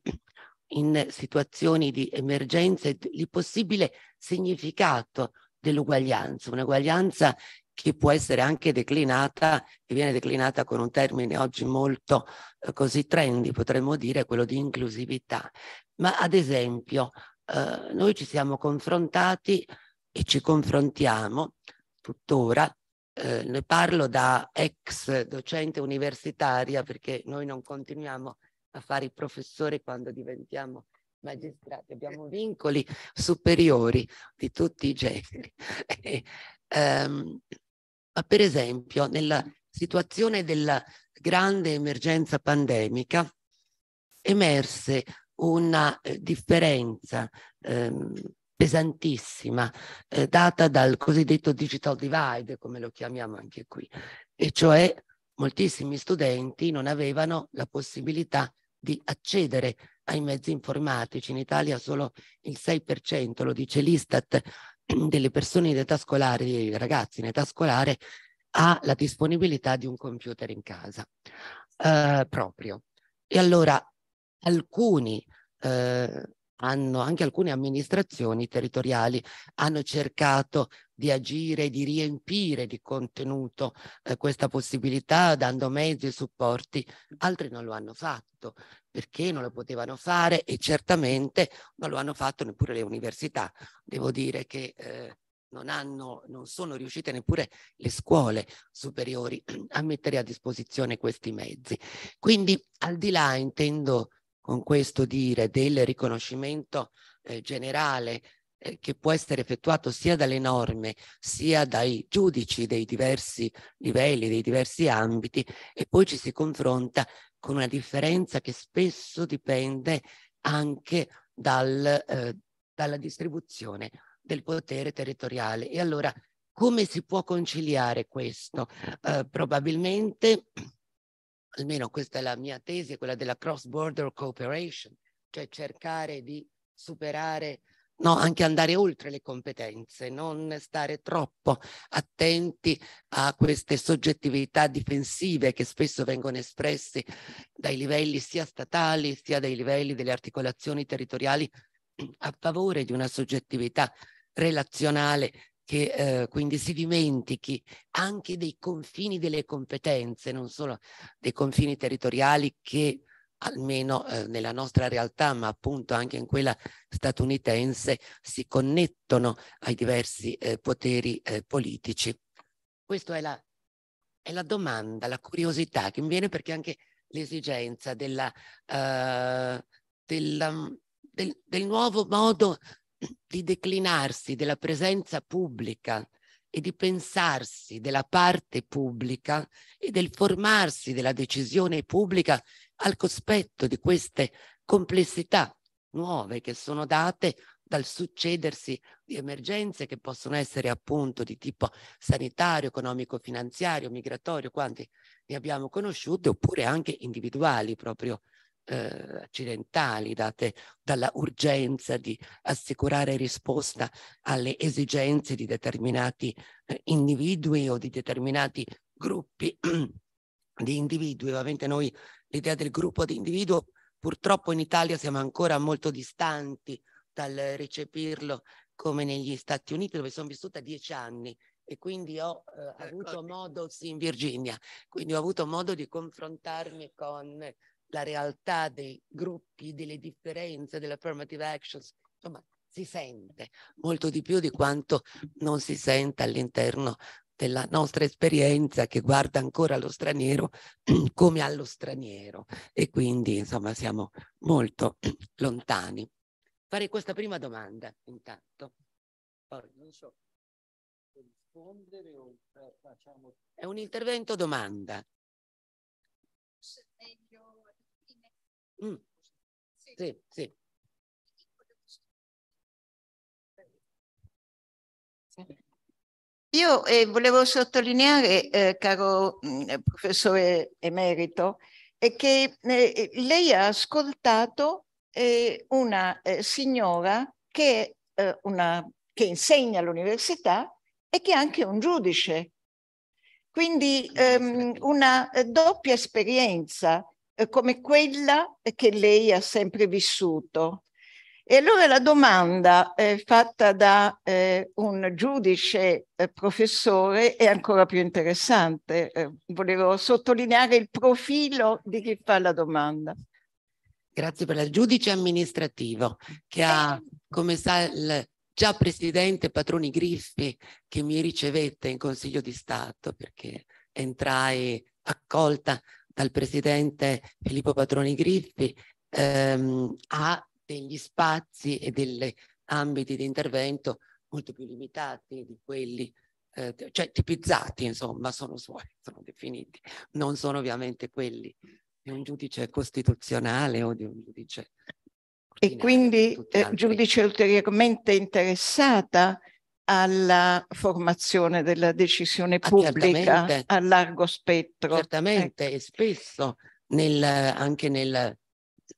in situazioni di emergenza il possibile significato dell'uguaglianza, un'uguaglianza che può essere anche declinata, che viene declinata con un termine oggi molto eh, così trendy, potremmo dire quello di inclusività. Ma ad esempio eh, noi ci siamo confrontati e ci confrontiamo tuttora. Eh, ne parlo da ex docente universitaria perché noi non continuiamo a fare i professori quando diventiamo magistrati, abbiamo vincoli superiori di tutti i generi. eh, ehm, ma per esempio nella situazione della grande emergenza pandemica emerse una eh, differenza ehm, pesantissima eh, data dal cosiddetto digital divide, come lo chiamiamo anche qui, e cioè moltissimi studenti non avevano la possibilità di accedere ai mezzi informatici. In Italia solo il 6%, lo dice l'Istat, delle persone in età scolare, dei ragazzi in età scolare, ha la disponibilità di un computer in casa eh, proprio. E allora alcuni eh, hanno, anche alcune amministrazioni territoriali hanno cercato di agire, di riempire di contenuto eh, questa possibilità dando mezzi e supporti, altri non lo hanno fatto perché non lo potevano fare e certamente non lo hanno fatto neppure le università. Devo dire che eh, non, hanno, non sono riuscite neppure le scuole superiori a mettere a disposizione questi mezzi. Quindi al di là intendo con questo dire del riconoscimento eh, generale eh, che può essere effettuato sia dalle norme sia dai giudici dei diversi livelli, dei diversi ambiti e poi ci si confronta con una differenza che spesso dipende anche dal, eh, dalla distribuzione del potere territoriale. E allora come si può conciliare questo? Eh, probabilmente almeno questa è la mia tesi, quella della cross-border cooperation, cioè cercare di superare, no, anche andare oltre le competenze, non stare troppo attenti a queste soggettività difensive che spesso vengono espresse dai livelli sia statali sia dai livelli delle articolazioni territoriali a favore di una soggettività relazionale che eh, quindi si dimentichi anche dei confini delle competenze, non solo dei confini territoriali che almeno eh, nella nostra realtà, ma appunto anche in quella statunitense, si connettono ai diversi eh, poteri eh, politici. Questa è la, è la, domanda, la curiosità che mi viene perché anche l'esigenza della, eh, della, del, del, nuovo modo di declinarsi della presenza pubblica e di pensarsi della parte pubblica e del formarsi della decisione pubblica al cospetto di queste complessità nuove che sono date dal succedersi di emergenze che possono essere appunto di tipo sanitario, economico, finanziario, migratorio, quanti ne abbiamo conosciute, oppure anche individuali proprio eh, accidentali date dalla urgenza di assicurare risposta alle esigenze di determinati eh, individui o di determinati gruppi di individui. Ovviamente noi l'idea del gruppo di individuo purtroppo in Italia siamo ancora molto distanti dal recepirlo come negli Stati Uniti dove sono vissuta dieci anni e quindi ho eh, ecco. avuto modo, sì, in Virginia, quindi ho avuto modo di confrontarmi con la realtà dei gruppi, delle differenze, dell'affirmative actions, insomma si sente molto di più di quanto non si senta all'interno della nostra esperienza che guarda ancora lo straniero come allo straniero e quindi insomma siamo molto lontani. Fare questa prima domanda intanto. Poi. Non so rispondere o facciamo... È un intervento domanda. Mm. Sì, sì. Io eh, volevo sottolineare, eh, caro mh, mm, eh, professore emerito, eh, che lei ha ascoltato eh, una eh, signora che, una, che insegna all'università e che è anche un giudice. Quindi ehm, una doppia esperienza eh, come quella che lei ha sempre vissuto. E allora la domanda eh, fatta da eh, un giudice eh, professore è ancora più interessante. Eh, volevo sottolineare il profilo di chi fa la domanda. Grazie per il giudice amministrativo che ha, come sa il già presidente Patroni Griffi, che mi ricevette in Consiglio di Stato perché entrai accolta dal presidente Filippo Patroni Griffi ehm, a degli spazi e degli ambiti di intervento molto più limitati di quelli eh, cioè tipizzati, insomma, sono suoi, sono definiti, non sono ovviamente quelli di un giudice costituzionale o di un giudice. E quindi eh, giudice ulteriormente interessata alla formazione della decisione ah, pubblica ah, a largo spettro. Certamente, eh. e spesso nel, anche nel,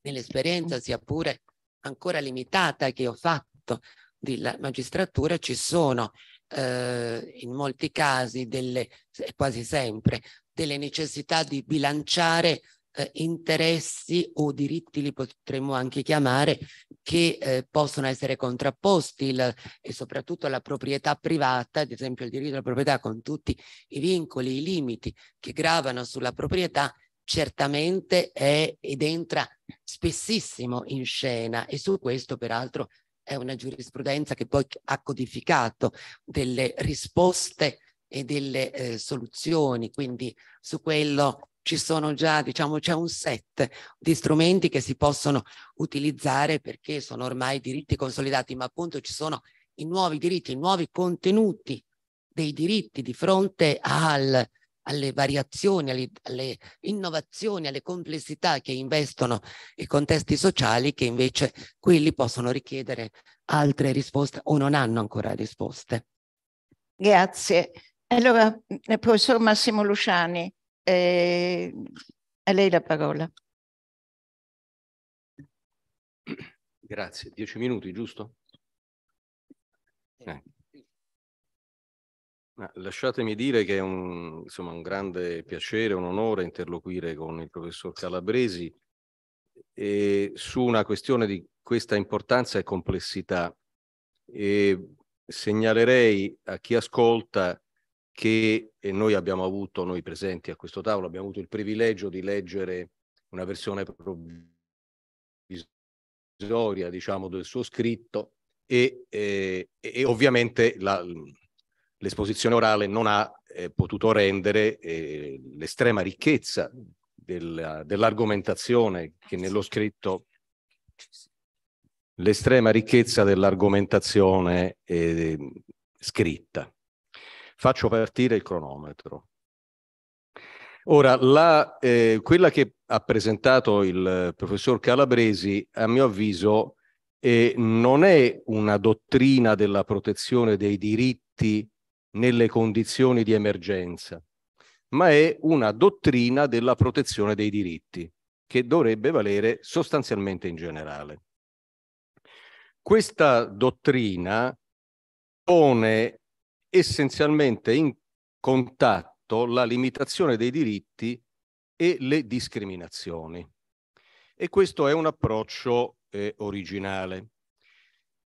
nell'esperienza, mm. sia pure ancora limitata, che ho fatto della magistratura, ci sono eh, in molti casi, delle, quasi sempre, delle necessità di bilanciare eh, interessi o diritti li potremmo anche chiamare che eh, possono essere contrapposti il, e soprattutto la proprietà privata, ad esempio il diritto alla proprietà con tutti i vincoli, i limiti che gravano sulla proprietà, certamente è ed entra spessissimo in scena e su questo peraltro è una giurisprudenza che poi ha codificato delle risposte e delle eh, soluzioni, quindi su quello ci sono già, diciamo, c'è un set di strumenti che si possono utilizzare perché sono ormai diritti consolidati, ma appunto ci sono i nuovi diritti, i nuovi contenuti dei diritti di fronte al, alle variazioni, alle, alle, innovazioni, alle complessità che investono i contesti sociali che invece quelli possono richiedere altre risposte o non hanno ancora risposte. Grazie. Allora, eh, professor Massimo Luciani, eh, a lei la parola. Grazie, dieci minuti, giusto? Eh. Lasciatemi dire che è un, insomma, un grande piacere, un onore interloquire con il professor Calabresi eh, su una questione di questa importanza e complessità. E segnalerei a chi ascolta che noi abbiamo avuto, noi presenti a questo tavolo, abbiamo avuto il privilegio di leggere una versione provvisoria, diciamo, del suo scritto e, eh, e ovviamente la, l'esposizione orale non ha eh, potuto rendere eh, l'estrema ricchezza della, dell'argomentazione che nello scritto l'estrema ricchezza dell'argomentazione eh, scritta faccio partire il cronometro. Ora, la, eh, quella che ha presentato il eh, professor Calabresi, a mio avviso, eh, non è una dottrina della protezione dei diritti nelle condizioni di emergenza, ma è una dottrina della protezione dei diritti, che dovrebbe valere sostanzialmente in generale. Questa dottrina pone essenzialmente in contatto la limitazione dei diritti e le discriminazioni. E questo è un approccio eh, originale.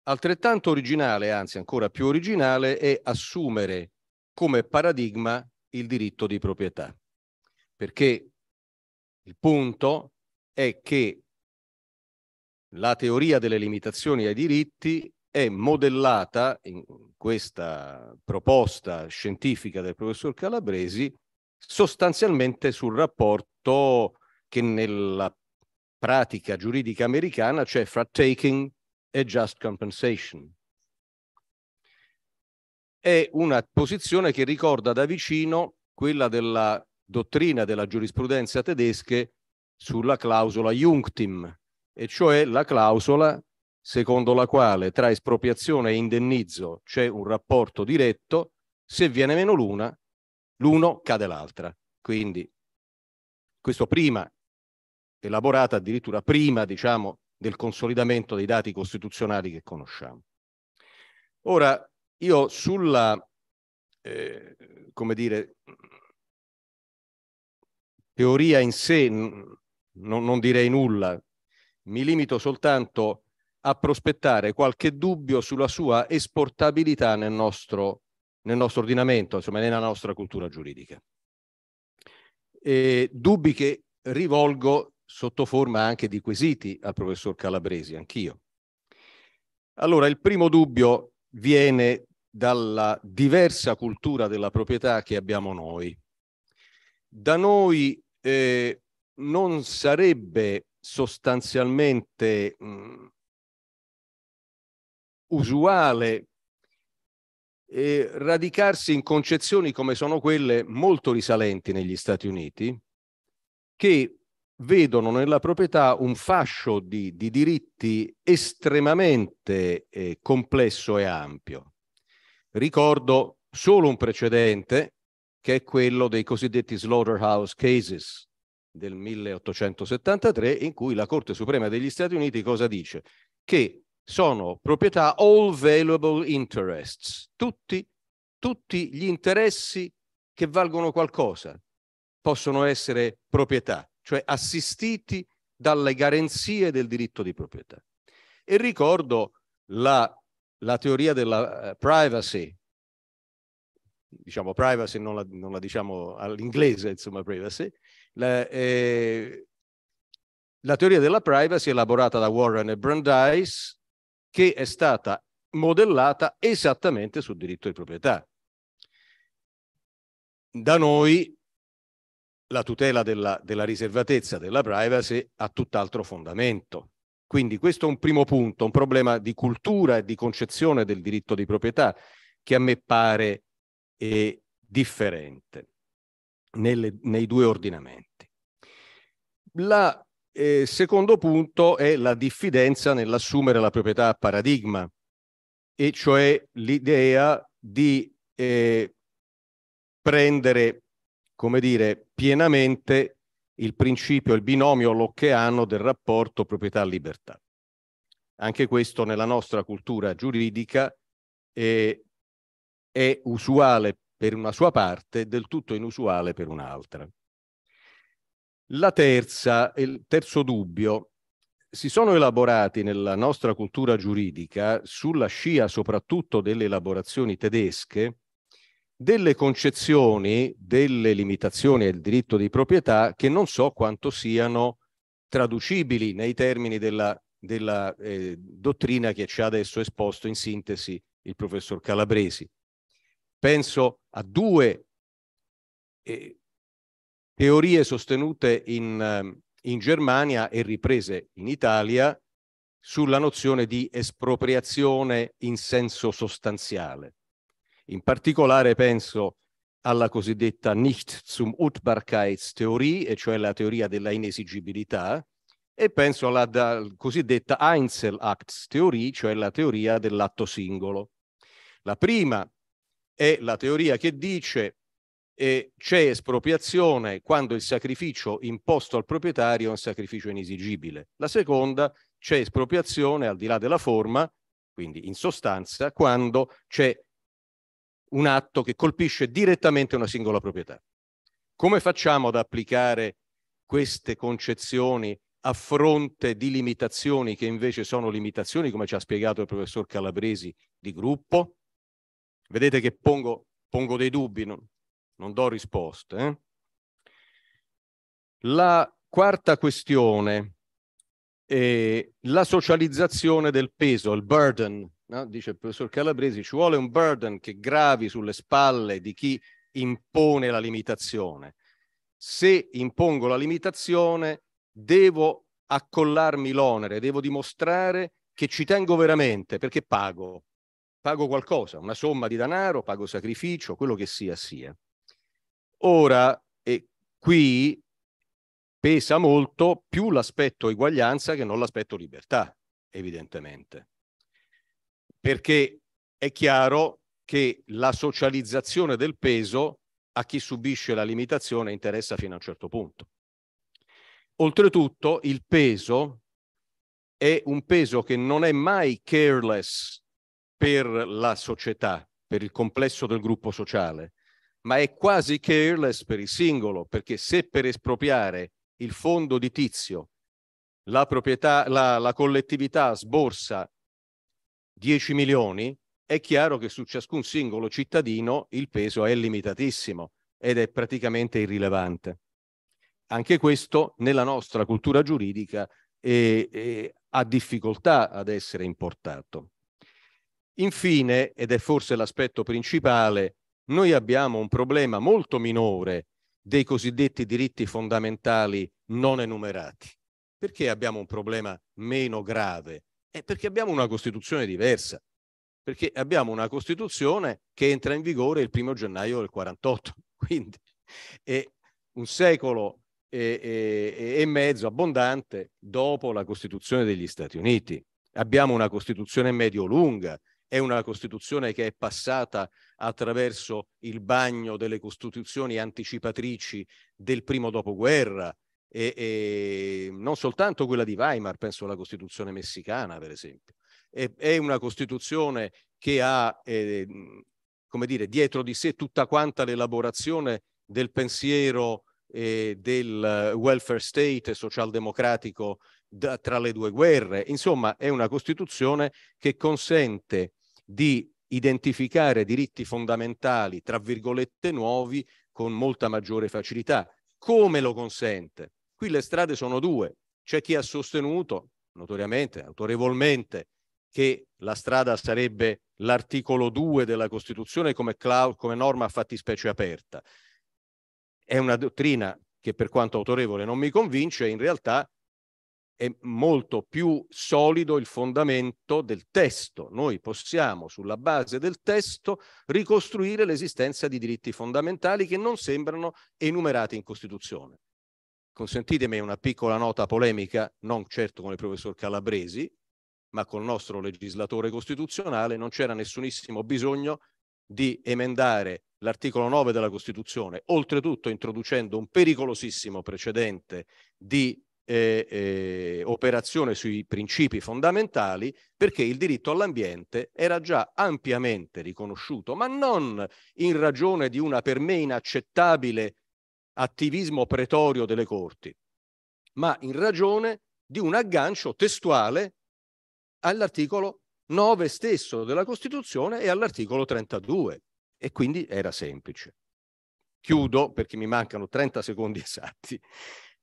Altrettanto originale, anzi ancora più originale, è assumere come paradigma il diritto di proprietà, perché il punto è che la teoria delle limitazioni ai diritti è modellata in questa proposta scientifica del professor Calabresi sostanzialmente sul rapporto che nella pratica giuridica americana c'è cioè fra taking e just compensation. È una posizione che ricorda da vicino quella della dottrina della giurisprudenza tedesche sulla clausola Jungtim, e cioè la clausola secondo la quale tra espropriazione e indennizzo c'è un rapporto diretto, se viene meno l'una, l'uno cade l'altra. Quindi questo prima, elaborato addirittura prima, diciamo, del consolidamento dei dati costituzionali che conosciamo. Ora, io sulla, eh, come dire, teoria in sé non, non direi nulla, mi limito soltanto a a prospettare qualche dubbio sulla sua esportabilità nel nostro, nel nostro ordinamento, insomma nella nostra cultura giuridica. E dubbi che rivolgo sotto forma anche di quesiti al professor Calabresi, anch'io. Allora, il primo dubbio viene dalla diversa cultura della proprietà che abbiamo noi. Da noi eh, non sarebbe sostanzialmente mh, usuale eh, radicarsi in concezioni come sono quelle molto risalenti negli Stati Uniti, che vedono nella proprietà un fascio di, di diritti estremamente eh, complesso e ampio. Ricordo solo un precedente, che è quello dei cosiddetti slaughterhouse cases del 1873, in cui la Corte Suprema degli Stati Uniti cosa dice? Che sono proprietà all valuable interests, tutti, tutti gli interessi che valgono qualcosa possono essere proprietà, cioè assistiti dalle garanzie del diritto di proprietà. E ricordo la, la teoria della eh, privacy, diciamo privacy, non la, non la diciamo all'inglese, insomma privacy, la, eh, la teoria della privacy elaborata da Warren e Brandeis che è stata modellata esattamente sul diritto di proprietà. Da noi la tutela della, della riservatezza, della privacy, ha tutt'altro fondamento. Quindi questo è un primo punto, un problema di cultura e di concezione del diritto di proprietà che a me pare è differente nelle, nei due ordinamenti. La e secondo punto è la diffidenza nell'assumere la proprietà a paradigma, e cioè l'idea di eh, prendere, come dire, pienamente il principio, il binomio loccheano del rapporto proprietà-libertà. Anche questo nella nostra cultura giuridica eh, è usuale per una sua parte, del tutto inusuale per un'altra. La terza, il terzo dubbio, si sono elaborati nella nostra cultura giuridica, sulla scia soprattutto delle elaborazioni tedesche, delle concezioni, delle limitazioni al diritto di proprietà che non so quanto siano traducibili nei termini della, della eh, dottrina che ci ha adesso esposto in sintesi il professor Calabresi. Penso a due eh, Teorie sostenute in, ehm, in Germania e riprese in Italia sulla nozione di espropriazione in senso sostanziale. In particolare penso alla cosiddetta Nicht zum Utbarkeitstheorie, e cioè la teoria della inesigibilità, e penso alla da, cosiddetta Einzelacts-Theorie, cioè la teoria dell'atto singolo. La prima è la teoria che dice eh, c'è espropriazione quando il sacrificio imposto al proprietario è un sacrificio inesigibile. La seconda c'è espropriazione al di là della forma, quindi in sostanza, quando c'è un atto che colpisce direttamente una singola proprietà. Come facciamo ad applicare queste concezioni a fronte di limitazioni che invece sono limitazioni, come ci ha spiegato il professor Calabresi, di gruppo? Vedete che pongo, pongo dei dubbi, non, non do risposte. Eh. La quarta questione è la socializzazione del peso, il burden. No? Dice il professor Calabresi, ci vuole un burden che gravi sulle spalle di chi impone la limitazione. Se impongo la limitazione, devo accollarmi l'onere, devo dimostrare che ci tengo veramente perché pago, pago qualcosa, una somma di denaro, pago sacrificio, quello che sia sia. Ora, e qui pesa molto più l'aspetto eguaglianza che non l'aspetto libertà, evidentemente. Perché è chiaro che la socializzazione del peso a chi subisce la limitazione interessa fino a un certo punto. Oltretutto, il peso è un peso che non è mai careless per la società, per il complesso del gruppo sociale, ma è quasi careless per il singolo, perché se per espropriare il fondo di tizio la, proprietà, la, la collettività sborsa 10 milioni, è chiaro che su ciascun singolo cittadino il peso è limitatissimo ed è praticamente irrilevante. Anche questo nella nostra cultura giuridica è, è, ha difficoltà ad essere importato. Infine, ed è forse l'aspetto principale, noi abbiamo un problema molto minore dei cosiddetti diritti fondamentali non enumerati. Perché abbiamo un problema meno grave? È perché abbiamo una Costituzione diversa. Perché abbiamo una Costituzione che entra in vigore il primo gennaio del 48. Quindi è un secolo e, e, e mezzo abbondante dopo la Costituzione degli Stati Uniti. Abbiamo una Costituzione medio-lunga è una Costituzione che è passata attraverso il bagno delle Costituzioni anticipatrici del primo dopoguerra e, e non soltanto quella di Weimar, penso alla Costituzione messicana per esempio. È, è una Costituzione che ha, eh, come dire, dietro di sé tutta quanta l'elaborazione del pensiero eh, del welfare state socialdemocratico da, tra le due guerre. Insomma, è una Costituzione che consente di identificare diritti fondamentali, tra virgolette, nuovi con molta maggiore facilità. Come lo consente? Qui le strade sono due. C'è chi ha sostenuto, notoriamente, autorevolmente, che la strada sarebbe l'articolo 2 della Costituzione come, come norma a fattispecie aperta. È una dottrina che per quanto autorevole non mi convince, in realtà è molto più solido il fondamento del testo. Noi possiamo, sulla base del testo, ricostruire l'esistenza di diritti fondamentali che non sembrano enumerati in Costituzione. Consentitemi una piccola nota polemica, non certo con il professor Calabresi, ma col nostro legislatore costituzionale, non c'era nessunissimo bisogno di emendare l'articolo 9 della Costituzione, oltretutto introducendo un pericolosissimo precedente di eh, eh, operazione sui principi fondamentali perché il diritto all'ambiente era già ampiamente riconosciuto, ma non in ragione di una per me inaccettabile attivismo pretorio delle corti, ma in ragione di un aggancio testuale all'articolo 9 stesso della Costituzione e all'articolo 32 e quindi era semplice. Chiudo perché mi mancano 30 secondi esatti.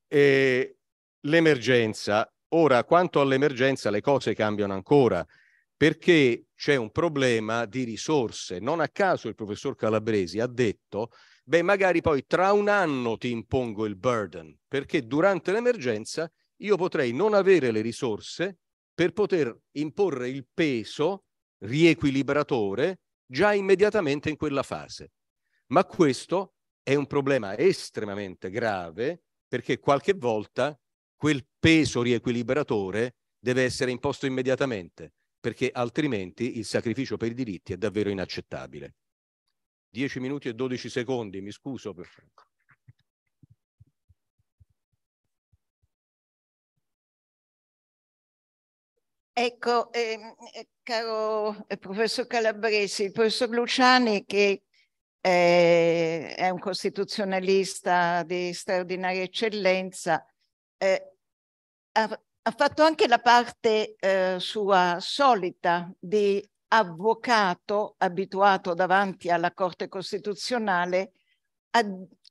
Eh, l'emergenza. Ora, quanto all'emergenza, le cose cambiano ancora perché c'è un problema di risorse. Non a caso il professor Calabresi ha detto, beh, magari poi tra un anno ti impongo il burden, perché durante l'emergenza io potrei non avere le risorse per poter imporre il peso riequilibratore già immediatamente in quella fase. Ma questo è un problema estremamente grave perché qualche volta quel peso riequilibratore deve essere imposto immediatamente, perché altrimenti il sacrificio per i diritti è davvero inaccettabile. 10 minuti e 12 secondi, mi scuso. Per... Ecco, ehm, eh, caro eh, professor Calabresi, il professor Luciani che eh, è un costituzionalista di straordinaria eccellenza, eh, ha, ha fatto anche la parte eh, sua solita di avvocato abituato davanti alla Corte Costituzionale a,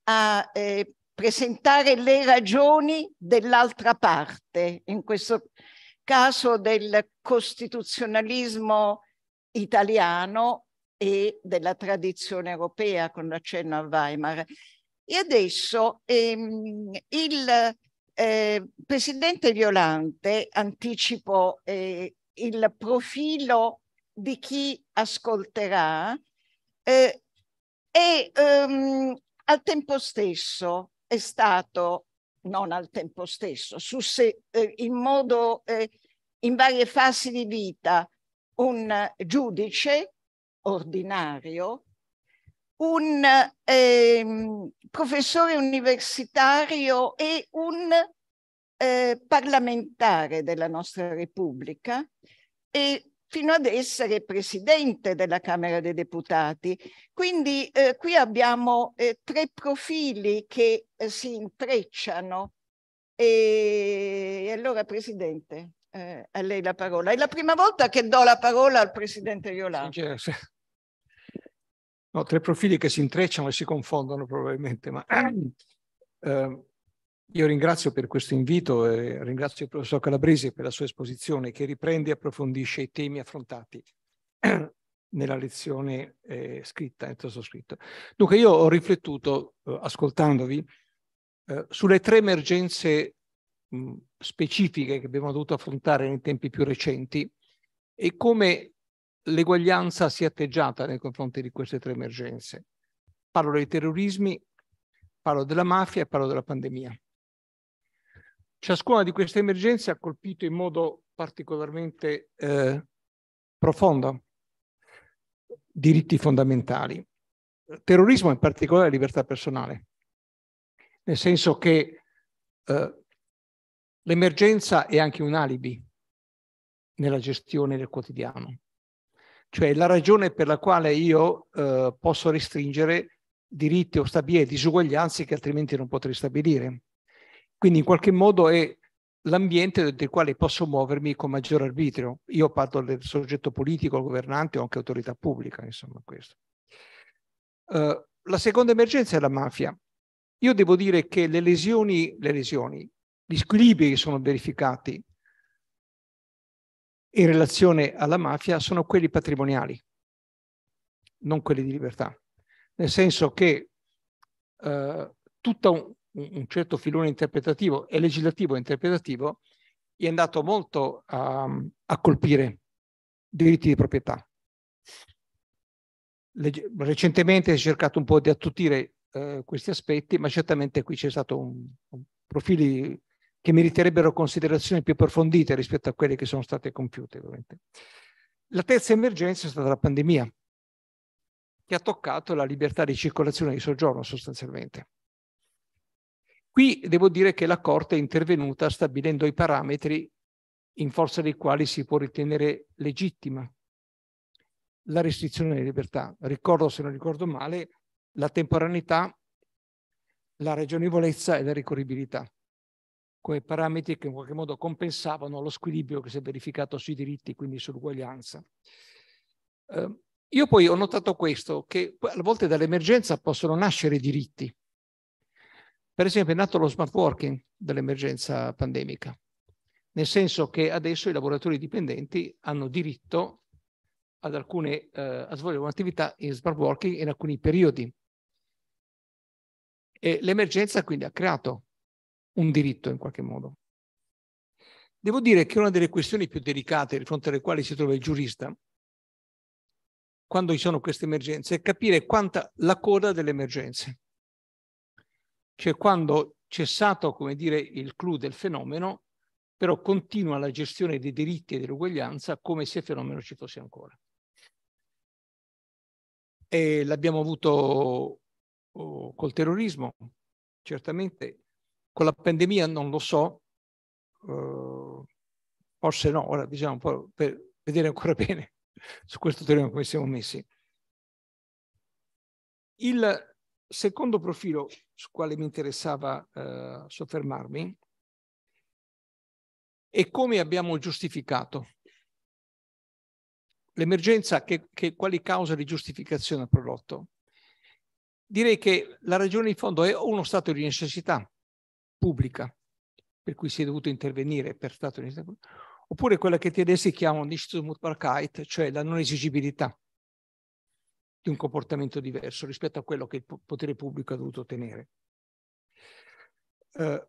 a eh, presentare le ragioni dell'altra parte, in questo caso del costituzionalismo italiano e della tradizione europea con l'accenno a Weimar. E adesso ehm, il eh, Presidente Violante, anticipo eh, il profilo di chi ascolterà eh, e ehm, al tempo stesso è stato, non al tempo stesso, se, eh, in modo, eh, in varie fasi di vita, un giudice ordinario un eh, professore universitario e un eh, parlamentare della nostra Repubblica e fino ad essere presidente della Camera dei Deputati. Quindi eh, qui abbiamo eh, tre profili che eh, si intrecciano. E, e allora, Presidente, eh, a lei la parola. È la prima volta che do la parola al Presidente Iolanda no, tre profili che si intrecciano e si confondono probabilmente, ma eh, io ringrazio per questo invito e ringrazio il professor Calabresi per la sua esposizione che riprende e approfondisce i temi affrontati nella lezione eh, scritta, in testo Dunque io ho riflettuto, eh, ascoltandovi, eh, sulle tre emergenze mh, specifiche che abbiamo dovuto affrontare nei tempi più recenti e come l'eguaglianza si è atteggiata nei confronti di queste tre emergenze. Parlo dei terrorismi, parlo della mafia e parlo della pandemia. Ciascuna di queste emergenze ha colpito in modo particolarmente eh, profondo diritti fondamentali. Terrorismo in particolare la libertà personale, nel senso che eh, l'emergenza è anche un alibi nella gestione del quotidiano. Cioè la ragione per la quale io eh, posso restringere diritti o stabilire disuguaglianze che altrimenti non potrei stabilire. Quindi in qualche modo è l'ambiente del quale posso muovermi con maggior arbitrio. Io parto del soggetto politico, governante o anche autorità pubblica, insomma questo. Uh, la seconda emergenza è la mafia. Io devo dire che le lesioni, le lesioni, gli squilibri che sono verificati in relazione alla mafia sono quelli patrimoniali, non quelli di libertà. Nel senso che eh, tutto un, un, certo filone interpretativo e legislativo interpretativo è andato molto a, a colpire diritti di proprietà. Leg- recentemente si è cercato un po' di attutire eh, questi aspetti, ma certamente qui c'è stato un, un profili che meriterebbero considerazioni più approfondite rispetto a quelle che sono state compiute. Ovviamente. La terza emergenza è stata la pandemia, che ha toccato la libertà di circolazione e di soggiorno sostanzialmente. Qui devo dire che la Corte è intervenuta stabilendo i parametri in forza dei quali si può ritenere legittima la restrizione delle libertà. Ricordo, se non ricordo male, la temporaneità, la ragionevolezza e la ricorribilità come parametri che in qualche modo compensavano lo squilibrio che si è verificato sui diritti, quindi sull'uguaglianza. Eh, io poi ho notato questo, che a volte dall'emergenza possono nascere diritti. Per esempio è nato lo smart working dall'emergenza pandemica, nel senso che adesso i lavoratori dipendenti hanno diritto ad alcune, eh, a svolgere un'attività in smart working in alcuni periodi. E l'emergenza quindi ha creato un diritto in qualche modo. Devo dire che una delle questioni più delicate di fronte alle quali si trova il giurista, quando ci sono queste emergenze, è capire quanta la coda delle emergenze. Cioè quando c'è stato, come dire, il clou del fenomeno, però continua la gestione dei diritti e dell'uguaglianza come se il fenomeno ci fosse ancora. E l'abbiamo avuto oh, col terrorismo, certamente con la pandemia non lo so, eh, forse no, ora bisogna diciamo, un po' per vedere ancora bene su questo terreno come siamo messi. Il secondo profilo su quale mi interessava eh, soffermarmi è come abbiamo giustificato l'emergenza, che, che, quali cause di giustificazione ha prodotto. Direi che la ragione in fondo è uno stato di necessità, pubblica, per cui si è dovuto intervenire per stato di oppure quella che i tedeschi chiamano Nichtmutbarkeit, cioè la non esigibilità di un comportamento diverso rispetto a quello che il potere pubblico ha dovuto ottenere. Uh,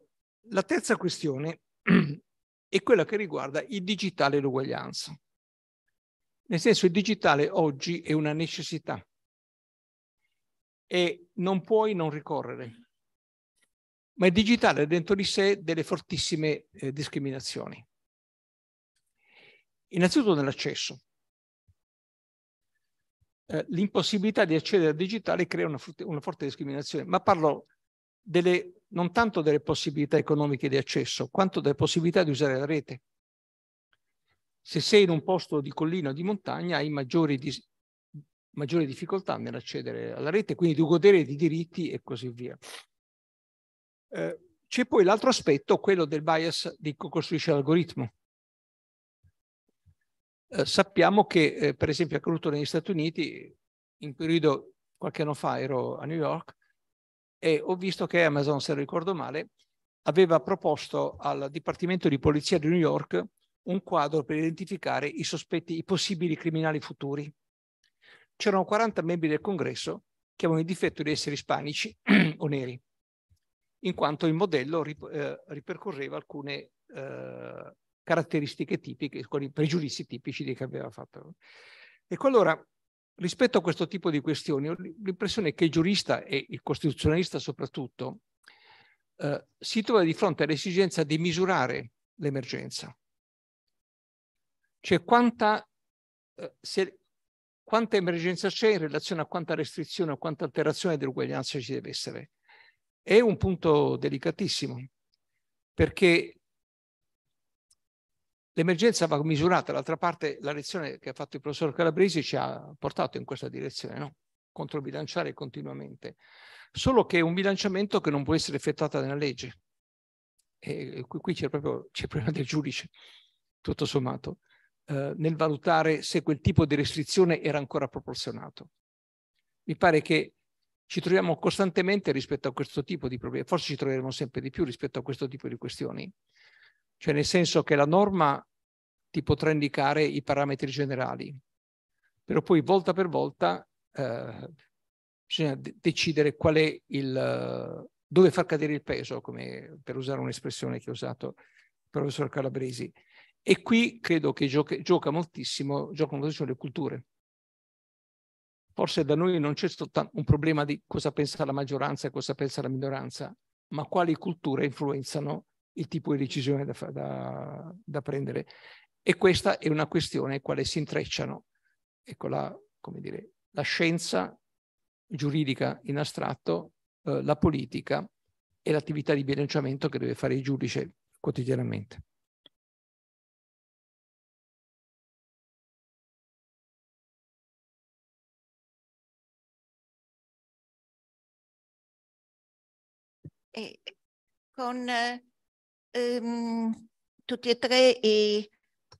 la terza questione è quella che riguarda il digitale e l'uguaglianza. Nel senso, il digitale oggi è una necessità e non puoi non ricorrere ma il digitale ha dentro di sé delle fortissime eh, discriminazioni. Innanzitutto nell'accesso. Eh, l'impossibilità di accedere al digitale crea una, una forte discriminazione, ma parlo delle, non tanto delle possibilità economiche di accesso, quanto delle possibilità di usare la rete. Se sei in un posto di collina o di montagna, hai maggiori, dis, maggiori difficoltà nell'accedere alla rete, quindi di godere di diritti e così via. Eh, c'è poi l'altro aspetto, quello del bias di cui costruisce l'algoritmo. Eh, sappiamo che, eh, per esempio, è accaduto negli Stati Uniti, in periodo qualche anno fa ero a New York e ho visto che Amazon, se non ricordo male, aveva proposto al Dipartimento di Polizia di New York un quadro per identificare i sospetti, i possibili criminali futuri. C'erano 40 membri del congresso che avevano il difetto di essere ispanici o neri in quanto il modello rip, eh, ripercorreva alcune eh, caratteristiche tipiche, alcuni pregiudizi tipici di che aveva fatto. Ecco allora, rispetto a questo tipo di questioni, ho l'impressione che il giurista e il costituzionalista soprattutto eh, si trova di fronte all'esigenza di misurare l'emergenza. Cioè quanta, eh, se, quanta emergenza c'è in relazione a quanta restrizione o quanta alterazione dell'uguaglianza ci deve essere. È un punto delicatissimo perché l'emergenza va misurata, d'altra parte la lezione che ha fatto il professor Calabresi ci ha portato in questa direzione, no? controbilanciare continuamente, solo che è un bilanciamento che non può essere effettuato nella legge. E qui c'è proprio c'è il problema del giudice, tutto sommato, eh, nel valutare se quel tipo di restrizione era ancora proporzionato. Mi pare che ci troviamo costantemente rispetto a questo tipo di problemi, forse ci troveremo sempre di più rispetto a questo tipo di questioni, cioè nel senso che la norma ti potrà indicare i parametri generali, però poi volta per volta eh, bisogna de decidere qual è il, dove far cadere il peso, come per usare un'espressione che ha usato il professor Calabresi. E qui credo che gioca, gioca moltissimo, giocano moltissimo le culture Forse da noi non c'è soltanto un problema di cosa pensa la maggioranza e cosa pensa la minoranza, ma quali culture influenzano il tipo di decisione da, da, da prendere. E questa è una questione quale si intrecciano ecco la, dire, la scienza giuridica in astratto, eh, la politica e l'attività di bilanciamento che deve fare il giudice quotidianamente. e con ehm, tutti e tre i,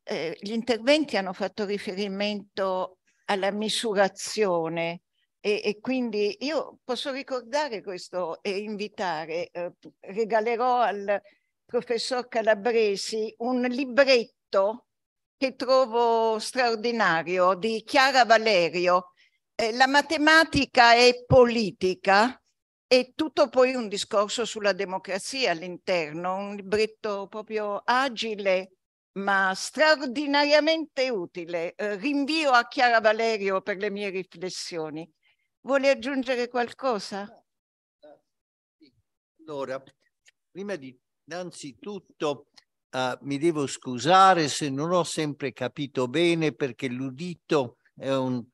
eh, gli interventi hanno fatto riferimento alla misurazione e, e quindi io posso ricordare questo e invitare, eh, regalerò al professor Calabresi un libretto che trovo straordinario di Chiara Valerio, eh, La matematica è politica, e tutto poi un discorso sulla democrazia all'interno, un libretto proprio agile ma straordinariamente utile. Eh, rinvio a Chiara Valerio per le mie riflessioni. Vuole aggiungere qualcosa? Allora, prima di innanzitutto eh, mi devo scusare se non ho sempre capito bene perché l'udito è un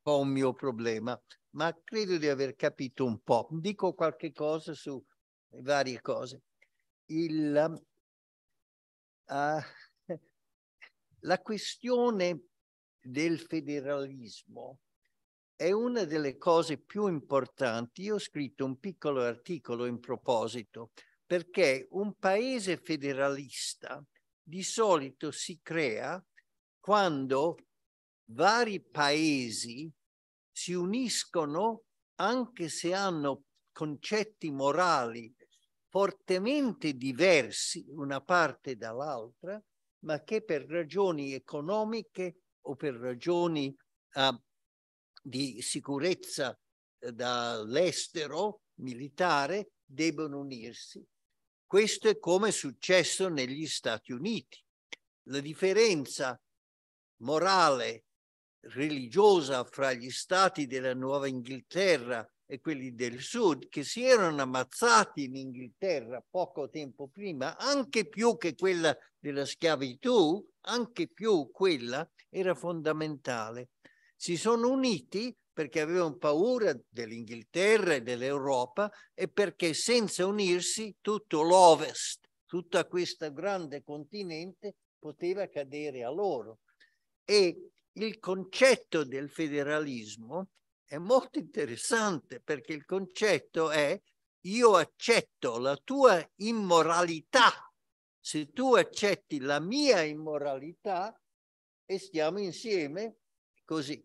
po' un mio problema ma credo di aver capito un po'. Dico qualche cosa su varie cose. Il, uh, la questione del federalismo è una delle cose più importanti. Io ho scritto un piccolo articolo in proposito perché un paese federalista di solito si crea quando vari paesi si uniscono anche se hanno concetti morali fortemente diversi una parte dall'altra, ma che per ragioni economiche o per ragioni uh, di sicurezza eh, dall'estero militare debbono unirsi. Questo è come è successo negli Stati Uniti. La differenza morale religiosa fra gli stati della Nuova Inghilterra e quelli del sud che si erano ammazzati in Inghilterra poco tempo prima, anche più che quella della schiavitù, anche più quella era fondamentale. Si sono uniti perché avevano paura dell'Inghilterra e dell'Europa e perché senza unirsi tutto l'Ovest, tutta questa grande continente poteva cadere a loro. E il concetto del federalismo è molto interessante perché il concetto è io accetto la tua immoralità. Se tu accetti la mia immoralità e stiamo insieme così.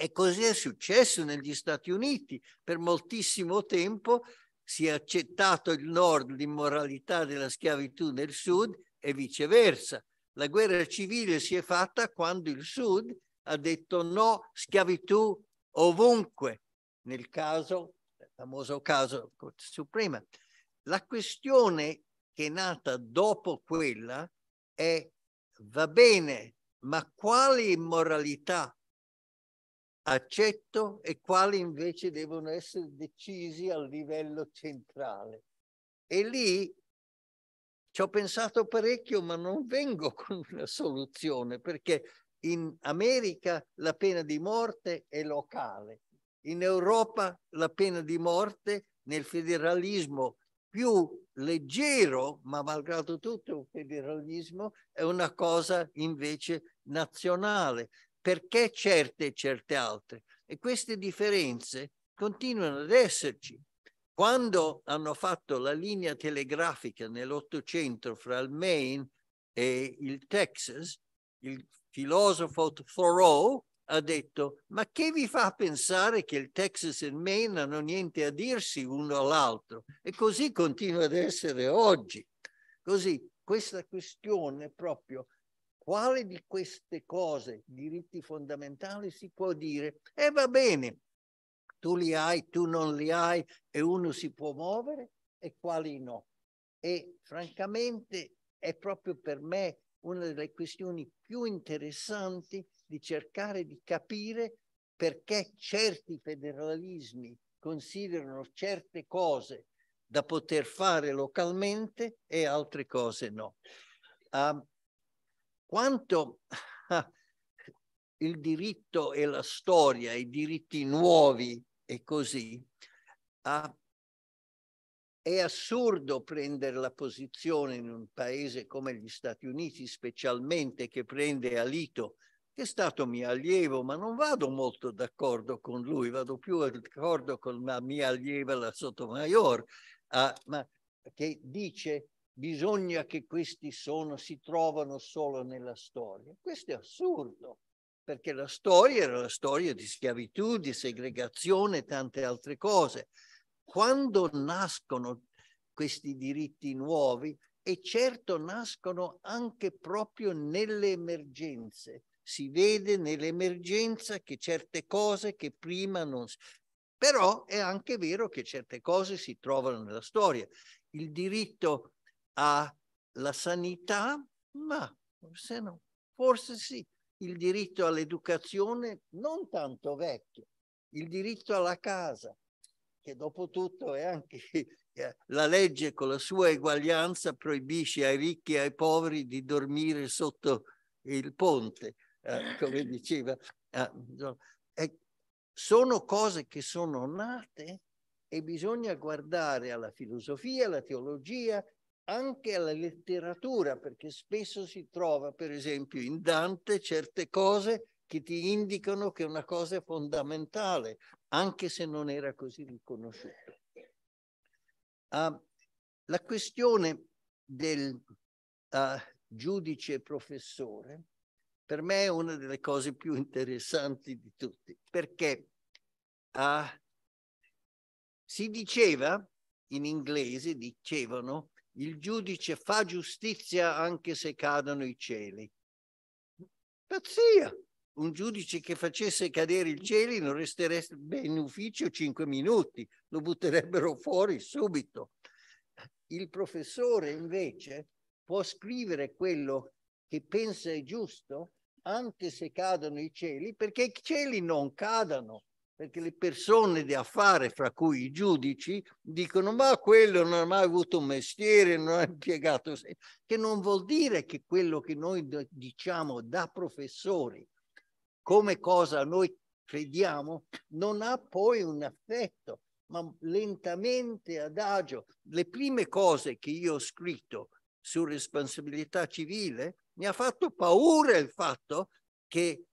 E così è successo negli Stati Uniti. Per moltissimo tempo si è accettato il nord l'immoralità della schiavitù nel sud e viceversa. La guerra civile si è fatta quando il Sud ha detto no schiavitù ovunque, nel caso, il famoso caso Corte Suprema. La questione che è nata dopo quella è va bene, ma quali immoralità accetto e quali invece devono essere decisi a livello centrale? E lì ci ho pensato parecchio, ma non vengo con una soluzione perché in America la pena di morte è locale, in Europa la pena di morte nel federalismo più leggero, ma malgrado tutto un federalismo, è una cosa invece nazionale. Perché certe e certe altre? E queste differenze continuano ad esserci. Quando hanno fatto la linea telegrafica nell'Ottocento fra il Maine e il Texas, il filosofo Thoreau ha detto, ma che vi fa pensare che il Texas e il Maine hanno niente a dirsi uno all'altro? E così continua ad essere oggi. Così questa questione proprio quale di queste cose, diritti fondamentali, si può dire? E eh, va bene, tu li hai, tu non li hai e uno si può muovere e quali no. E francamente è proprio per me una delle questioni più interessanti di cercare di capire perché certi federalismi considerano certe cose da poter fare localmente e altre cose no. Uh, quanto il diritto e la storia, i diritti nuovi e così, ah, è assurdo prendere la posizione in un paese come gli Stati Uniti, specialmente che prende Alito, che è stato mio allievo, ma non vado molto d'accordo con lui, vado più d'accordo con la mia allieva, la sottomaior, ah, ma che dice bisogna che questi sono, si trovano solo nella storia. Questo è assurdo perché la storia era la storia di schiavitù, di segregazione e tante altre cose. Quando nascono questi diritti nuovi, e certo nascono anche proprio nelle emergenze, si vede nell'emergenza che certe cose che prima non si... Però è anche vero che certe cose si trovano nella storia. Il diritto alla sanità, ma forse no, forse sì, il diritto all'educazione non tanto vecchio, il diritto alla casa, che dopo tutto è anche eh, la legge con la sua eguaglianza proibisce ai ricchi e ai poveri di dormire sotto il ponte, eh, come diceva. Eh, sono cose che sono nate e bisogna guardare alla filosofia, alla teologia anche alla letteratura, perché spesso si trova, per esempio, in Dante certe cose che ti indicano che una cosa è fondamentale, anche se non era così riconosciuta. Uh, la questione del uh, giudice professore per me è una delle cose più interessanti di tutti, perché uh, si diceva in inglese, dicevano, il giudice fa giustizia anche se cadono i cieli. Pazzia! Un giudice che facesse cadere i cieli non resterebbe in ufficio cinque minuti, lo butterebbero fuori subito. Il professore invece può scrivere quello che pensa è giusto anche se cadono i cieli, perché i cieli non cadano, perché le persone di affare, fra cui i giudici, dicono ma quello non ha mai avuto un mestiere, non ha impiegato, che non vuol dire che quello che noi diciamo da professori, come cosa noi crediamo, non ha poi un effetto, ma lentamente, adagio. Le prime cose che io ho scritto su responsabilità civile mi ha fatto paura il fatto che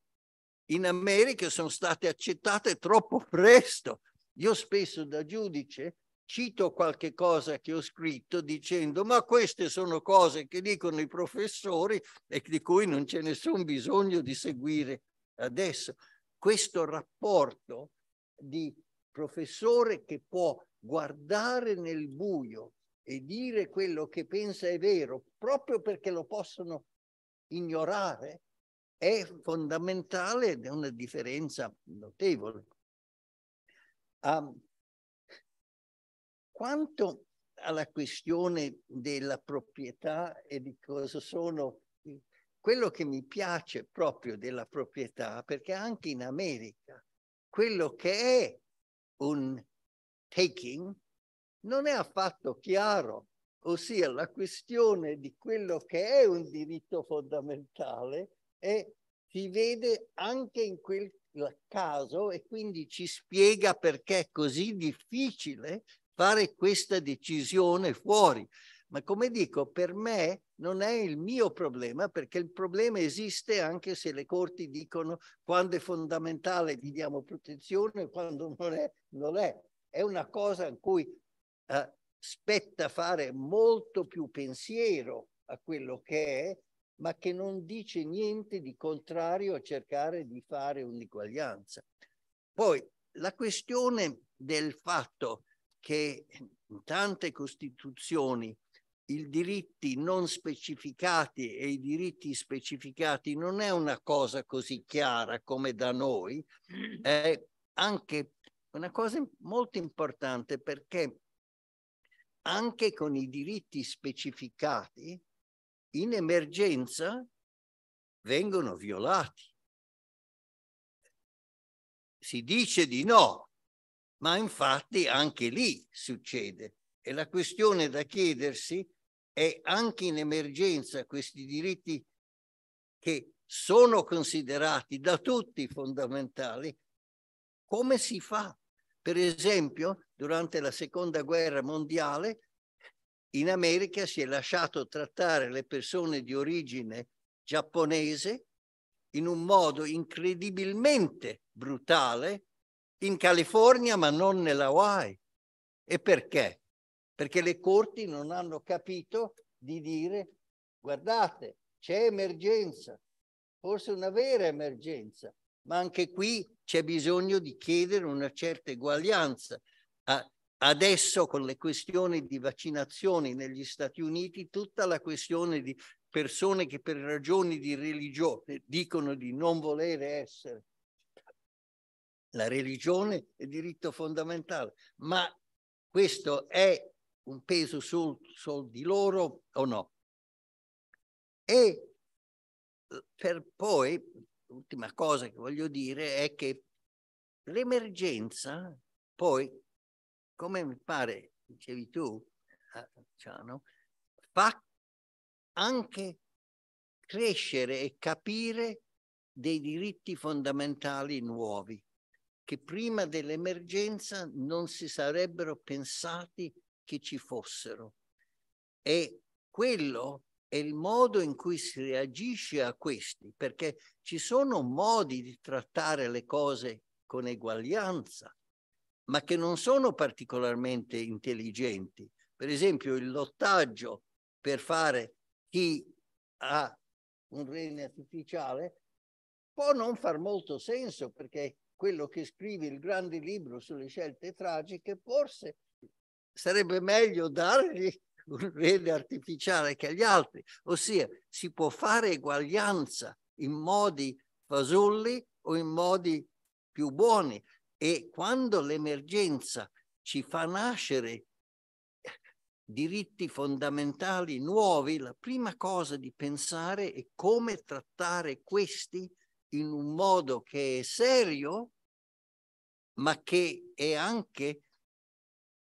in America sono state accettate troppo presto. Io spesso da giudice cito qualche cosa che ho scritto dicendo ma queste sono cose che dicono i professori e di cui non c'è nessun bisogno di seguire adesso. Questo rapporto di professore che può guardare nel buio e dire quello che pensa è vero proprio perché lo possono ignorare è fondamentale ed è una differenza notevole. Um, quanto alla questione della proprietà e di cosa sono, quello che mi piace proprio della proprietà, perché anche in America quello che è un taking non è affatto chiaro, ossia la questione di quello che è un diritto fondamentale e si vede anche in quel caso e quindi ci spiega perché è così difficile fare questa decisione fuori. Ma come dico, per me non è il mio problema perché il problema esiste anche se le corti dicono quando è fondamentale gli diamo protezione, quando non è, non è. È una cosa in cui eh, spetta fare molto più pensiero a quello che è ma che non dice niente di contrario a cercare di fare un'eguaglianza. Poi la questione del fatto che in tante costituzioni i diritti non specificati e i diritti specificati non è una cosa così chiara come da noi, mm. è anche una cosa molto importante perché anche con i diritti specificati in emergenza vengono violati. Si dice di no, ma infatti anche lì succede. E la questione da chiedersi è anche in emergenza questi diritti che sono considerati da tutti fondamentali, come si fa? Per esempio, durante la seconda guerra mondiale in America si è lasciato trattare le persone di origine giapponese in un modo incredibilmente brutale in California ma non nella Hawaii. E perché? Perché le corti non hanno capito di dire guardate, c'è emergenza, forse una vera emergenza, ma anche qui c'è bisogno di chiedere una certa eguaglianza a, Adesso con le questioni di vaccinazioni negli Stati Uniti, tutta la questione di persone che per ragioni di religione dicono di non volere essere. La religione è diritto fondamentale, ma questo è un peso sul, sul di loro o no? E eh, per poi, l'ultima cosa che voglio dire è che l'emergenza poi come mi pare dicevi tu, Luciano, eh, fa anche crescere e capire dei diritti fondamentali nuovi che prima dell'emergenza non si sarebbero pensati che ci fossero. E quello è il modo in cui si reagisce a questi, perché ci sono modi di trattare le cose con eguaglianza, ma che non sono particolarmente intelligenti. Per esempio il lottaggio per fare chi ha un rene artificiale può non far molto senso perché quello che scrive il grande libro sulle scelte tragiche forse sarebbe meglio dargli un rene artificiale che agli altri, ossia si può fare eguaglianza in modi fasulli o in modi più buoni. E quando l'emergenza ci fa nascere diritti fondamentali nuovi, la prima cosa di pensare è come trattare questi in un modo che è serio, ma che è anche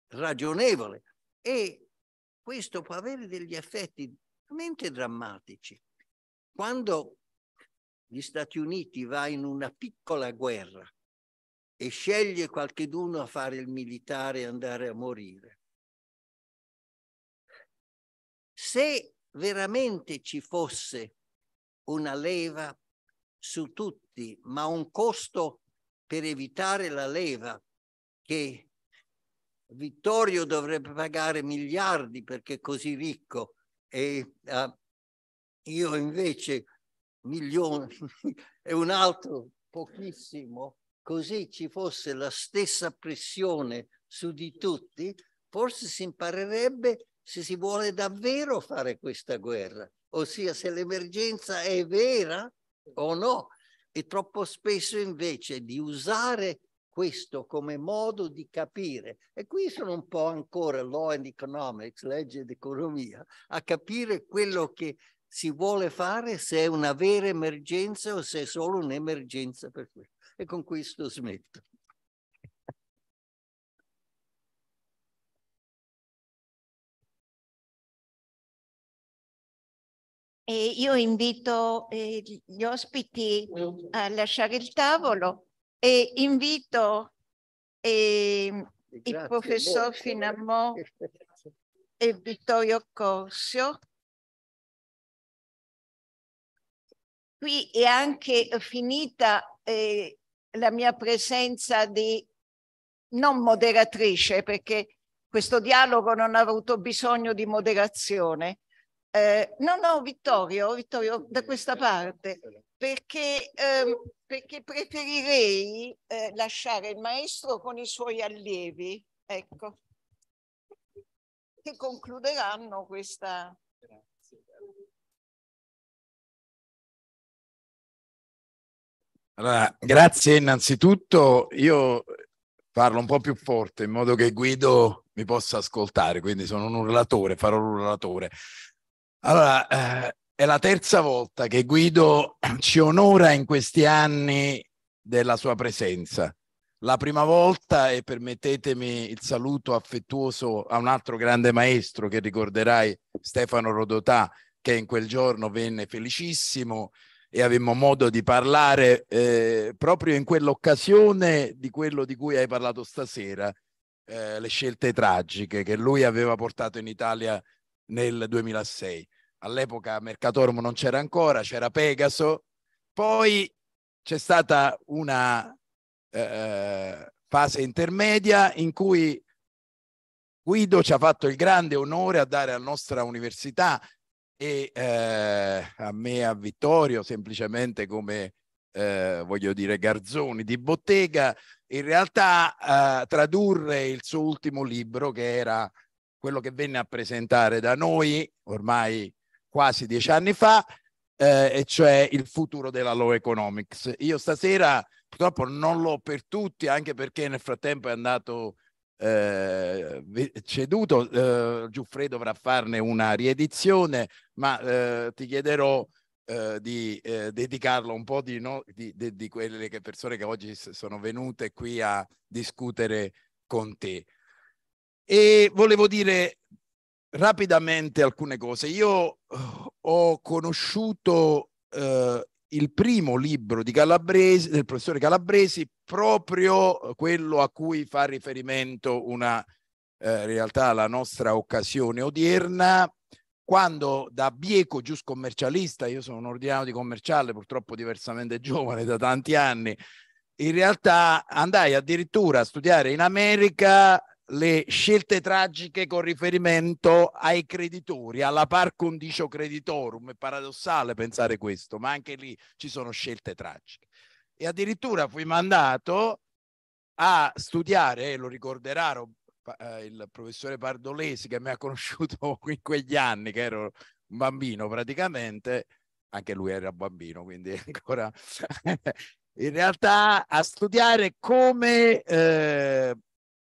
ragionevole. E questo può avere degli effetti veramente drammatici. Quando gli Stati Uniti va in una piccola guerra e sceglie qualcheduno a fare il militare e andare a morire. Se veramente ci fosse una leva su tutti, ma un costo per evitare la leva che Vittorio dovrebbe pagare miliardi perché è così ricco e uh, io invece milioni e un altro pochissimo, così ci fosse la stessa pressione su di tutti, forse si imparerebbe se si vuole davvero fare questa guerra, ossia se l'emergenza è vera o no. E troppo spesso invece di usare questo come modo di capire, e qui sono un po' ancora law and economics, legge ed economia, a capire quello che si vuole fare se è una vera emergenza o se è solo un'emergenza per questo e con questo smetto. E io invito eh, gli ospiti a lasciare il tavolo e invito eh, il professor Finamò e Vittorio Corsio. Qui è anche finita eh, la mia presenza di non moderatrice, perché questo dialogo non ha avuto bisogno di moderazione. Eh, no, no, Vittorio, Vittorio, da questa parte, perché, eh, perché preferirei eh, lasciare il maestro con i suoi allievi, ecco, che concluderanno questa, Allora, grazie innanzitutto, io parlo un po' più forte in modo che Guido mi possa ascoltare, quindi sono un urlatore, farò un urlatore. Allora, eh, è la terza volta che Guido ci onora in questi anni della sua presenza. La prima volta, e permettetemi il saluto affettuoso a un altro grande maestro che ricorderai, Stefano Rodotà, che in quel giorno venne felicissimo e avemmo modo di parlare eh, proprio in quell'occasione di quello di cui hai parlato stasera, eh, le scelte tragiche che lui aveva portato in Italia nel 2006. All'epoca Mercatorum non c'era ancora, c'era Pegaso, poi c'è stata una eh, eh, fase intermedia in cui Guido ci ha fatto il grande onore a dare alla nostra università e eh, a me, a Vittorio, semplicemente come, eh, voglio dire, garzoni di bottega, in realtà eh, tradurre il suo ultimo libro, che era quello che venne a presentare da noi ormai quasi dieci anni fa, eh, e cioè il futuro della Law Economics. Io stasera purtroppo non l'ho per tutti, anche perché nel frattempo è andato eh, ceduto. Eh, Giuffre dovrà farne una riedizione ma eh, ti chiederò eh, di eh, dedicarlo un po' di, no, di, di, di, quelle che persone che oggi sono venute qui a discutere con te. E volevo dire rapidamente alcune cose. Io eh, ho conosciuto eh, il primo libro di Calabresi, del professore Calabresi, proprio quello a cui fa riferimento una eh, realtà la nostra occasione odierna, quando da bieco gius commercialista, io sono un ordinato di commerciale, purtroppo diversamente giovane da tanti anni, in realtà andai addirittura a studiare in America le scelte tragiche con riferimento ai creditori, alla par condicio creditorum. È paradossale pensare questo, ma anche lì ci sono scelte tragiche. E addirittura fui mandato a studiare, lo ricorderà eh, il professore Pardolesi che mi ha conosciuto in quegli anni, che ero un bambino praticamente, anche lui era bambino, quindi ancora... in realtà a studiare come eh,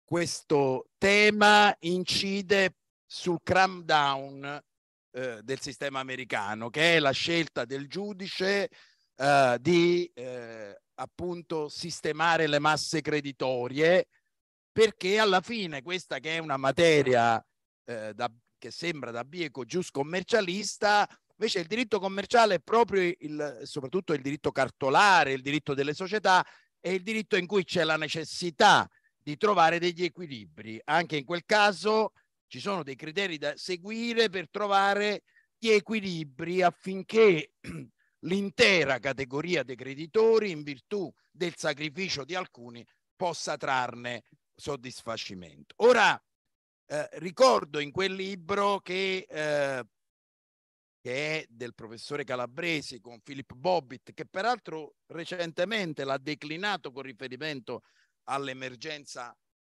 questo tema incide sul cramdown eh, del sistema americano, che è la scelta del giudice eh, di eh, appunto sistemare le masse creditorie perché alla fine questa che è una materia eh, da, che sembra da bieco giuscommercialista, invece il diritto commerciale è proprio il, soprattutto il diritto cartolare, il diritto delle società, è il diritto in cui c'è la necessità di trovare degli equilibri. Anche in quel caso ci sono dei criteri da seguire per trovare gli equilibri affinché l'intera categoria dei creditori, in virtù del sacrificio di alcuni, possa trarne soddisfacimento. Ora, eh, ricordo in quel libro che, eh, che è del professore Calabresi con Filippo Bobbit, che peraltro recentemente l'ha declinato con riferimento all'emergenza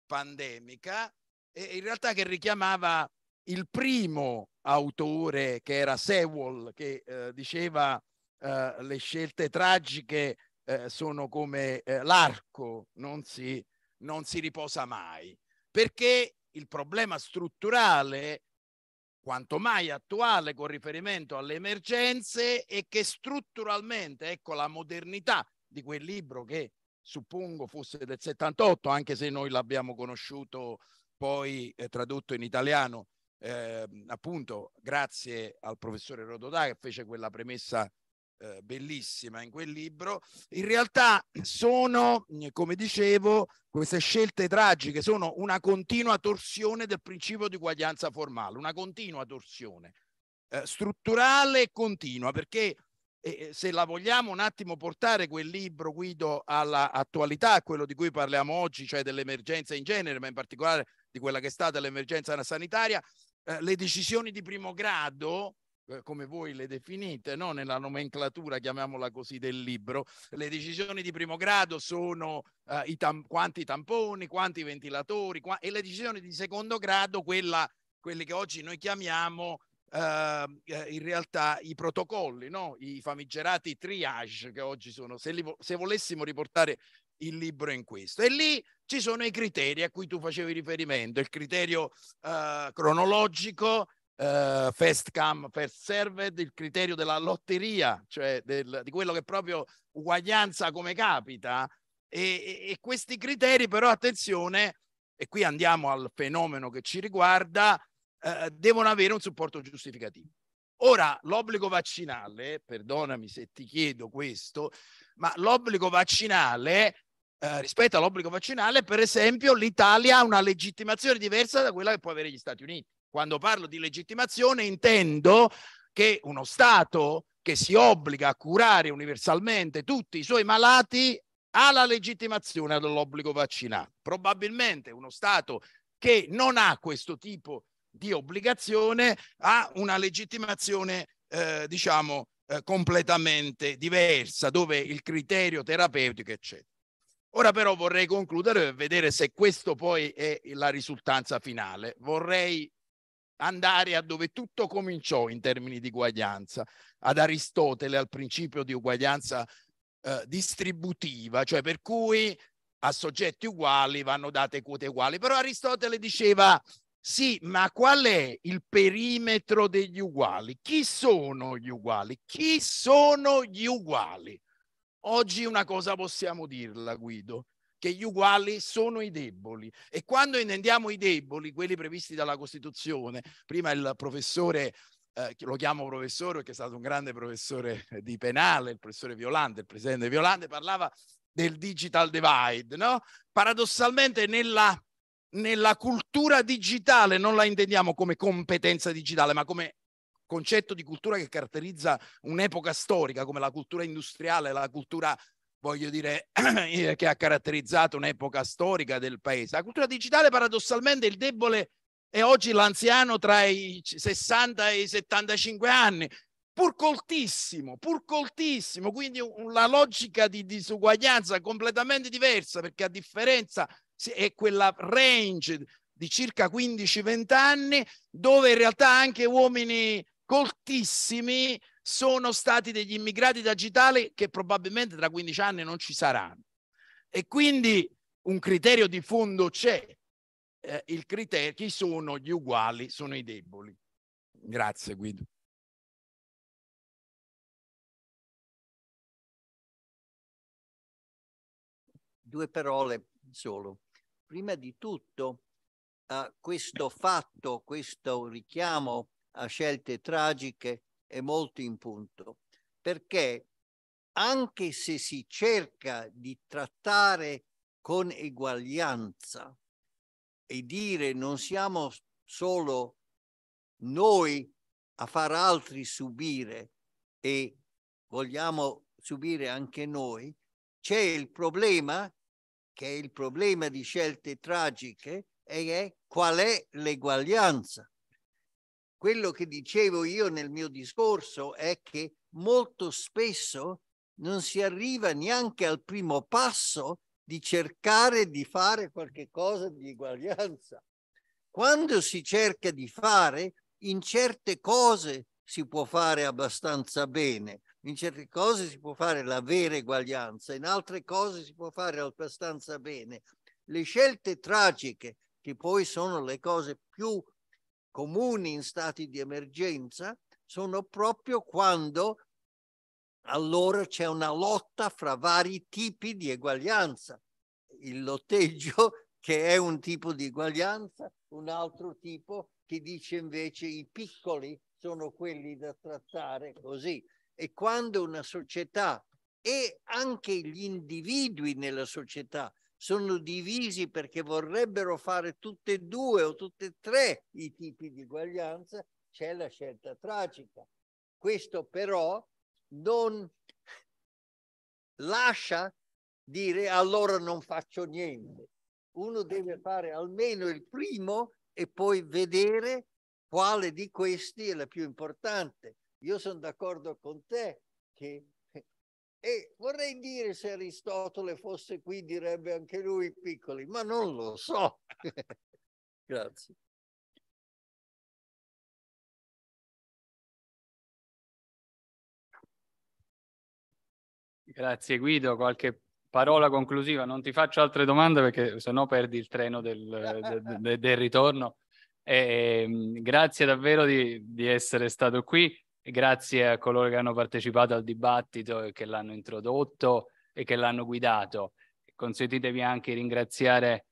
pandemica, e in realtà che richiamava il primo autore che era Sewall, che eh, diceva eh, le scelte tragiche eh, sono come eh, l'arco, non si non si riposa mai, perché il problema strutturale, quanto mai attuale con riferimento alle emergenze, è che strutturalmente, ecco la modernità di quel libro che suppongo fosse del 78, anche se noi l'abbiamo conosciuto poi eh, tradotto in italiano, eh, appunto grazie al professore Rodotà che fece quella premessa eh, bellissima in quel libro, in realtà sono, mm, come dicevo, queste scelte tragiche sono una continua torsione del principio di uguaglianza formale, una continua torsione eh, strutturale e continua, perché eh, eh se la vogliamo un attimo portare quel libro Guido all'attualità, quello di cui parliamo oggi, cioè dell'emergenza in genere, ma in particolare di quella che è stata l'emergenza sanitaria, eh, le decisioni di primo grado eh, come voi le definite, no? nella nomenclatura, chiamiamola così, del libro, le decisioni di primo grado sono uh, i tam- quanti tamponi, quanti ventilatori qua- e le decisioni di secondo grado, quella, quelle che oggi noi chiamiamo uh, in realtà i protocolli, no? i famigerati triage che oggi sono. Se, vo- se volessimo riportare il libro in questo. E lì ci sono i criteri a cui tu facevi riferimento, il criterio uh, cronologico, Uh, first come, first served, il criterio della lotteria, cioè del, di quello che è proprio uguaglianza come capita. E, e, questi criteri, però, attenzione, e qui andiamo al fenomeno che ci riguarda, uh, devono avere un supporto giustificativo. Ora, l'obbligo vaccinale, perdonami se ti chiedo questo, ma l'obbligo vaccinale, eh, rispetto all'obbligo vaccinale, per esempio, l'Italia ha una legittimazione diversa da quella che può avere gli Stati Uniti. Quando parlo di legittimazione intendo che uno Stato che si obbliga a curare universalmente tutti i suoi malati ha la legittimazione dell'obbligo vaccinale. Probabilmente uno Stato che non ha questo tipo di obbligazione ha una legittimazione, eh, diciamo, eh, completamente diversa, dove il criterio terapeutico, eccetera. Ora però vorrei concludere per vedere se questo poi è la risultanza finale. Vorrei andare a dove tutto cominciò in termini di uguaglianza, ad Aristotele al principio di uguaglianza eh, distributiva, cioè per cui a soggetti uguali vanno date quote uguali. Però Aristotele diceva sì, ma qual è il perimetro degli uguali? Chi sono gli uguali? Chi sono gli uguali? Oggi una cosa possiamo dirla, Guido che gli uguali sono i deboli e quando intendiamo i deboli, quelli previsti dalla Costituzione, prima il professore eh, lo chiamo professore perché è stato un grande professore di penale, il professore Violante, il presidente Violante, parlava del digital divide, no? Paradossalmente nella, nella cultura digitale non la intendiamo come competenza digitale, ma come concetto di cultura che caratterizza un'epoca storica come la cultura industriale, la cultura voglio dire, eh, che ha caratterizzato un'epoca storica del paese. La cultura digitale paradossalmente è il debole e oggi l'anziano tra i 60 e i 75 anni, pur coltissimo, pur coltissimo, quindi una logica di disuguaglianza completamente diversa perché a differenza è quella range di circa 15-20 anni dove in realtà anche uomini coltissimi sono stati degli immigrati da digitali che probabilmente tra 15 anni non ci saranno. E quindi un criterio di fondo c'è. Eh, il criterio, chi sono gli uguali, sono i deboli. Grazie Guido. Due parole solo. Prima di tutto, eh, questo fatto, questo richiamo a scelte tragiche è molto in punto, perché anche se si cerca di trattare con eguaglianza e dire non siamo solo noi a far altri subire e vogliamo subire anche noi, c'è il problema, che è il problema di scelte tragiche, e è qual è l'eguaglianza quello che dicevo io nel mio discorso è che molto spesso non si arriva neanche al primo passo di cercare di fare qualche cosa di eguaglianza. Quando si cerca di fare, in certe cose si può fare abbastanza bene, in certe cose si può fare la vera eguaglianza, in altre cose si può fare abbastanza bene. Le scelte tragiche, che poi sono le cose più comuni in stati di emergenza sono proprio quando allora c'è una lotta fra vari tipi di eguaglianza. Il lotteggio che è un tipo di eguaglianza, un altro tipo che dice invece i piccoli sono quelli da trattare così. E quando una società e anche gli individui nella società sono divisi perché vorrebbero fare tutte e due o tutte e tre i tipi di uguaglianza, c'è la scelta tragica. Questo però non lascia dire allora non faccio niente. Uno eh, deve certo. fare almeno il primo e poi vedere quale di questi è la più importante. Io sono d'accordo con te che e vorrei dire se Aristotele fosse qui, direbbe anche lui piccoli, ma non lo so. Grazie. Grazie Guido, qualche parola conclusiva, non ti faccio altre domande perché sennò perdi il treno del, de, de, del ritorno. E, ehm, grazie davvero di, di essere stato qui grazie a coloro che hanno partecipato al dibattito e che l'hanno introdotto e che l'hanno guidato. Consentitemi anche di ringraziare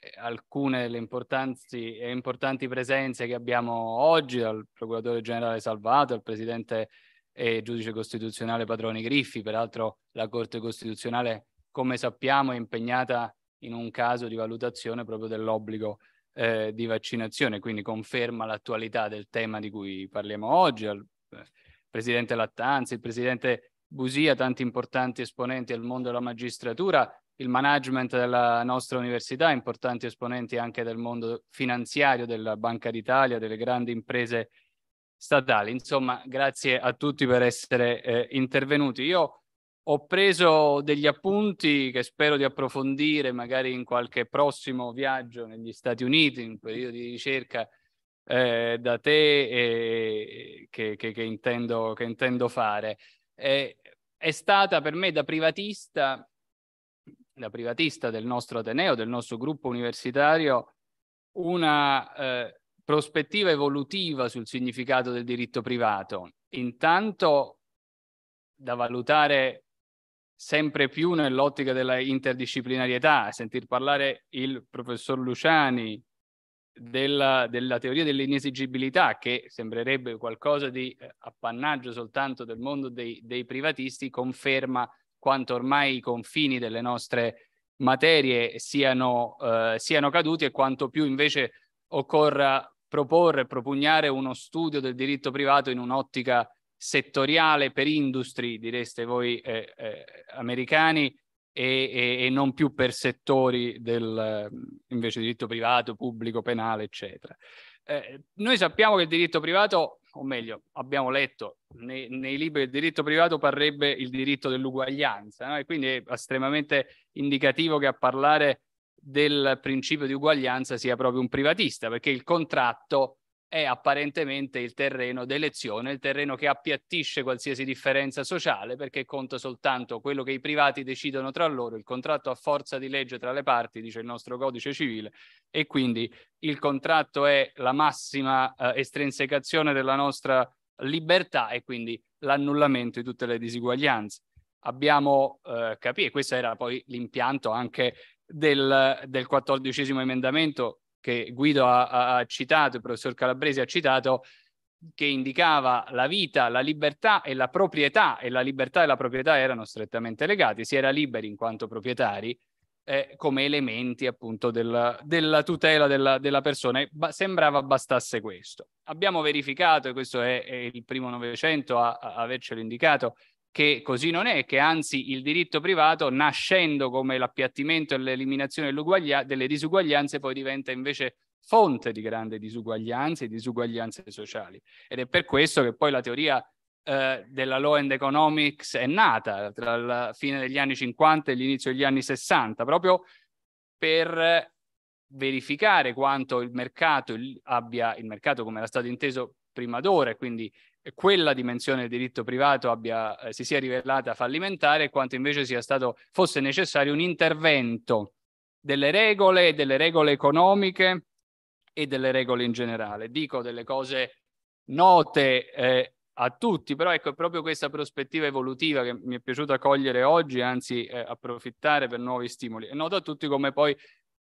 eh, alcune delle importanti, importanti presenze che abbiamo oggi, dal Procuratore Generale Salvato, al Presidente e Giudice Costituzionale Padroni Griffi, peraltro la Corte Costituzionale, come sappiamo, è impegnata in un caso di valutazione proprio dell'obbligo eh, di vaccinazione, quindi conferma l'attualità del tema di cui parliamo oggi, al presidente Lattanzi, il presidente Busia, tanti importanti esponenti del mondo della magistratura, il management della nostra università, importanti esponenti anche del mondo finanziario, della Banca d'Italia, delle grandi imprese statali. Insomma, grazie a tutti per essere eh, intervenuti. Io ho preso degli appunti che spero di approfondire magari in qualche prossimo viaggio negli Stati Uniti, in un periodo di ricerca eh, da te che, che, che, intendo, che, intendo, fare. Eh, è stata per me da privatista, da privatista del nostro Ateneo, del nostro gruppo universitario, una eh, prospettiva evolutiva sul significato del diritto privato. Intanto da valutare sempre più nell'ottica della interdisciplinarietà, sentir parlare il professor Luciani, della, della teoria dell'inesigibilità, che sembrerebbe qualcosa di eh, appannaggio soltanto del mondo dei, dei privatisti, conferma quanto ormai i confini delle nostre materie siano, eh, siano caduti e quanto più invece occorra proporre, propugnare uno studio del diritto privato in un'ottica settoriale per industrie, direste voi eh, eh, americani, e, e, e non più per settori del invece diritto privato, pubblico, penale, eccetera. Eh, noi sappiamo che il diritto privato, o meglio, abbiamo letto nei, nei libri del diritto privato parrebbe il diritto dell'uguaglianza, no? e quindi è estremamente indicativo che a parlare del principio di uguaglianza sia proprio un privatista, perché il contratto è apparentemente il terreno d'elezione, il terreno che appiattisce qualsiasi differenza sociale perché conta soltanto quello che i privati decidono tra loro, il contratto a forza di legge tra le parti, dice il nostro codice civile, e quindi il contratto è la massima eh, estrinsecazione della nostra libertà e quindi l'annullamento di tutte le disuguaglianze. Abbiamo eh, capito, e questo era poi l'impianto anche del, del 14 emendamento che Guido ha, ha citato, il professor Calabresi ha citato, che indicava la vita, la libertà e la proprietà, e la libertà e la proprietà erano strettamente legati, si era liberi in quanto proprietari, eh, come elementi appunto del, della tutela della, della persona ba- sembrava bastasse questo. Abbiamo verificato, e questo è, è il primo Novecento a, a avercelo indicato, che così non è, che anzi il diritto privato, nascendo come l'appiattimento e l'eliminazione delle disuguaglianze, poi diventa invece fonte di grande disuguaglianze e disuguaglianze sociali. Ed è per questo che poi la teoria eh, della law and economics è nata tra la fine degli anni 50 e l'inizio degli anni 60, proprio per verificare quanto il mercato abbia, il mercato come era stato inteso prima d'ora, quindi quella dimensione del diritto privato abbia, eh, si sia rivelata fallimentare, e quanto invece sia stato, fosse necessario un intervento delle regole, delle regole economiche e delle regole in generale. Dico delle cose note eh, a tutti, però ecco, è proprio questa prospettiva evolutiva che mi è piaciuta cogliere oggi, anzi eh, approfittare per nuovi stimoli. È noto a tutti come poi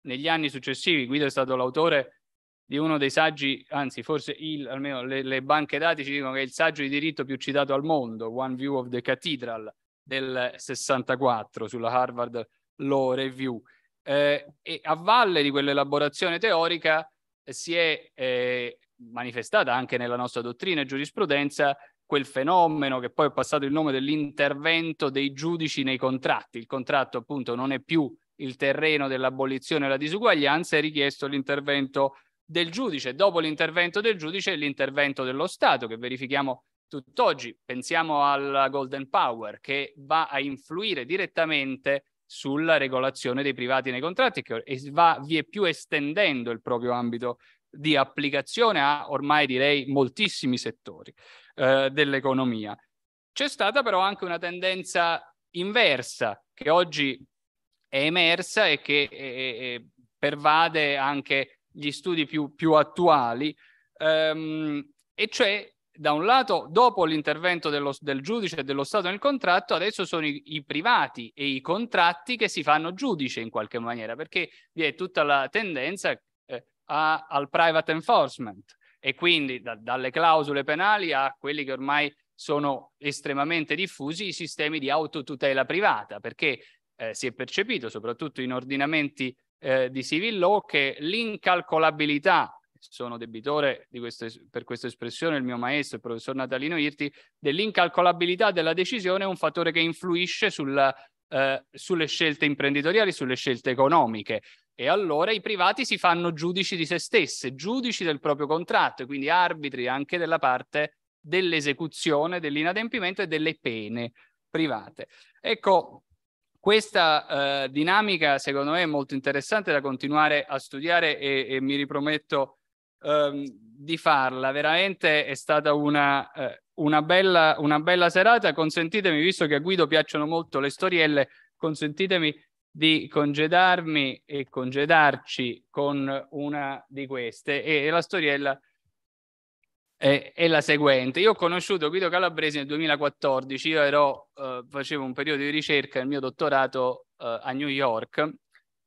negli anni successivi, Guido è stato l'autore di uno dei saggi, anzi forse il, almeno le, le, banche dati ci dicono che è il saggio di diritto più citato al mondo, One View of the Cathedral del 64 sulla Harvard Law Review. Eh, e a valle di quell'elaborazione teorica eh, si è eh, manifestata anche nella nostra dottrina e giurisprudenza quel fenomeno che poi è passato il nome dell'intervento dei giudici nei contratti. Il contratto appunto non è più il terreno dell'abolizione della disuguaglianza, è richiesto l'intervento del giudice, dopo l'intervento del giudice, l'intervento dello Stato che verifichiamo tutt'oggi. Pensiamo alla Golden Power che va a influire direttamente sulla regolazione dei privati nei contratti e va via più estendendo il proprio ambito di applicazione a ormai direi moltissimi settori eh, dell'economia. C'è stata però anche una tendenza inversa che oggi è emersa e che eh, pervade anche gli studi più, più attuali, ehm, e cioè da un lato, dopo l'intervento dello, del giudice e dello Stato nel contratto, adesso sono i, i, privati e i contratti che si fanno giudice in qualche maniera, perché vi è tutta la tendenza eh, a, al private enforcement e quindi da, dalle clausole penali a quelli che ormai sono estremamente diffusi i sistemi di autotutela privata, perché eh, si è percepito, soprattutto in ordinamenti eh, di civil law che l'incalcolabilità, sono debitore di queste, per questa espressione il mio maestro, il professor Natalino Irti, dell'incalcolabilità della decisione è un fattore che influisce sulla, eh, sulle scelte imprenditoriali, sulle scelte economiche. E allora i privati si fanno giudici di se stesse, giudici del proprio contratto, e quindi arbitri anche della parte dell'esecuzione dell'inadempimento e delle pene private. Ecco, questa eh, dinamica secondo me è molto interessante da continuare a studiare e, e mi riprometto ehm, di farla. Veramente è stata una, eh, una, bella, una bella serata. Consentitemi, visto che a Guido piacciono molto le storielle, consentitemi di congedarmi e congedarci con una di queste e, e la storiella è, è, la seguente. Io ho conosciuto Guido Calabresi nel 2014, io ero, eh, facevo un periodo di ricerca, nel mio dottorato eh, a New York,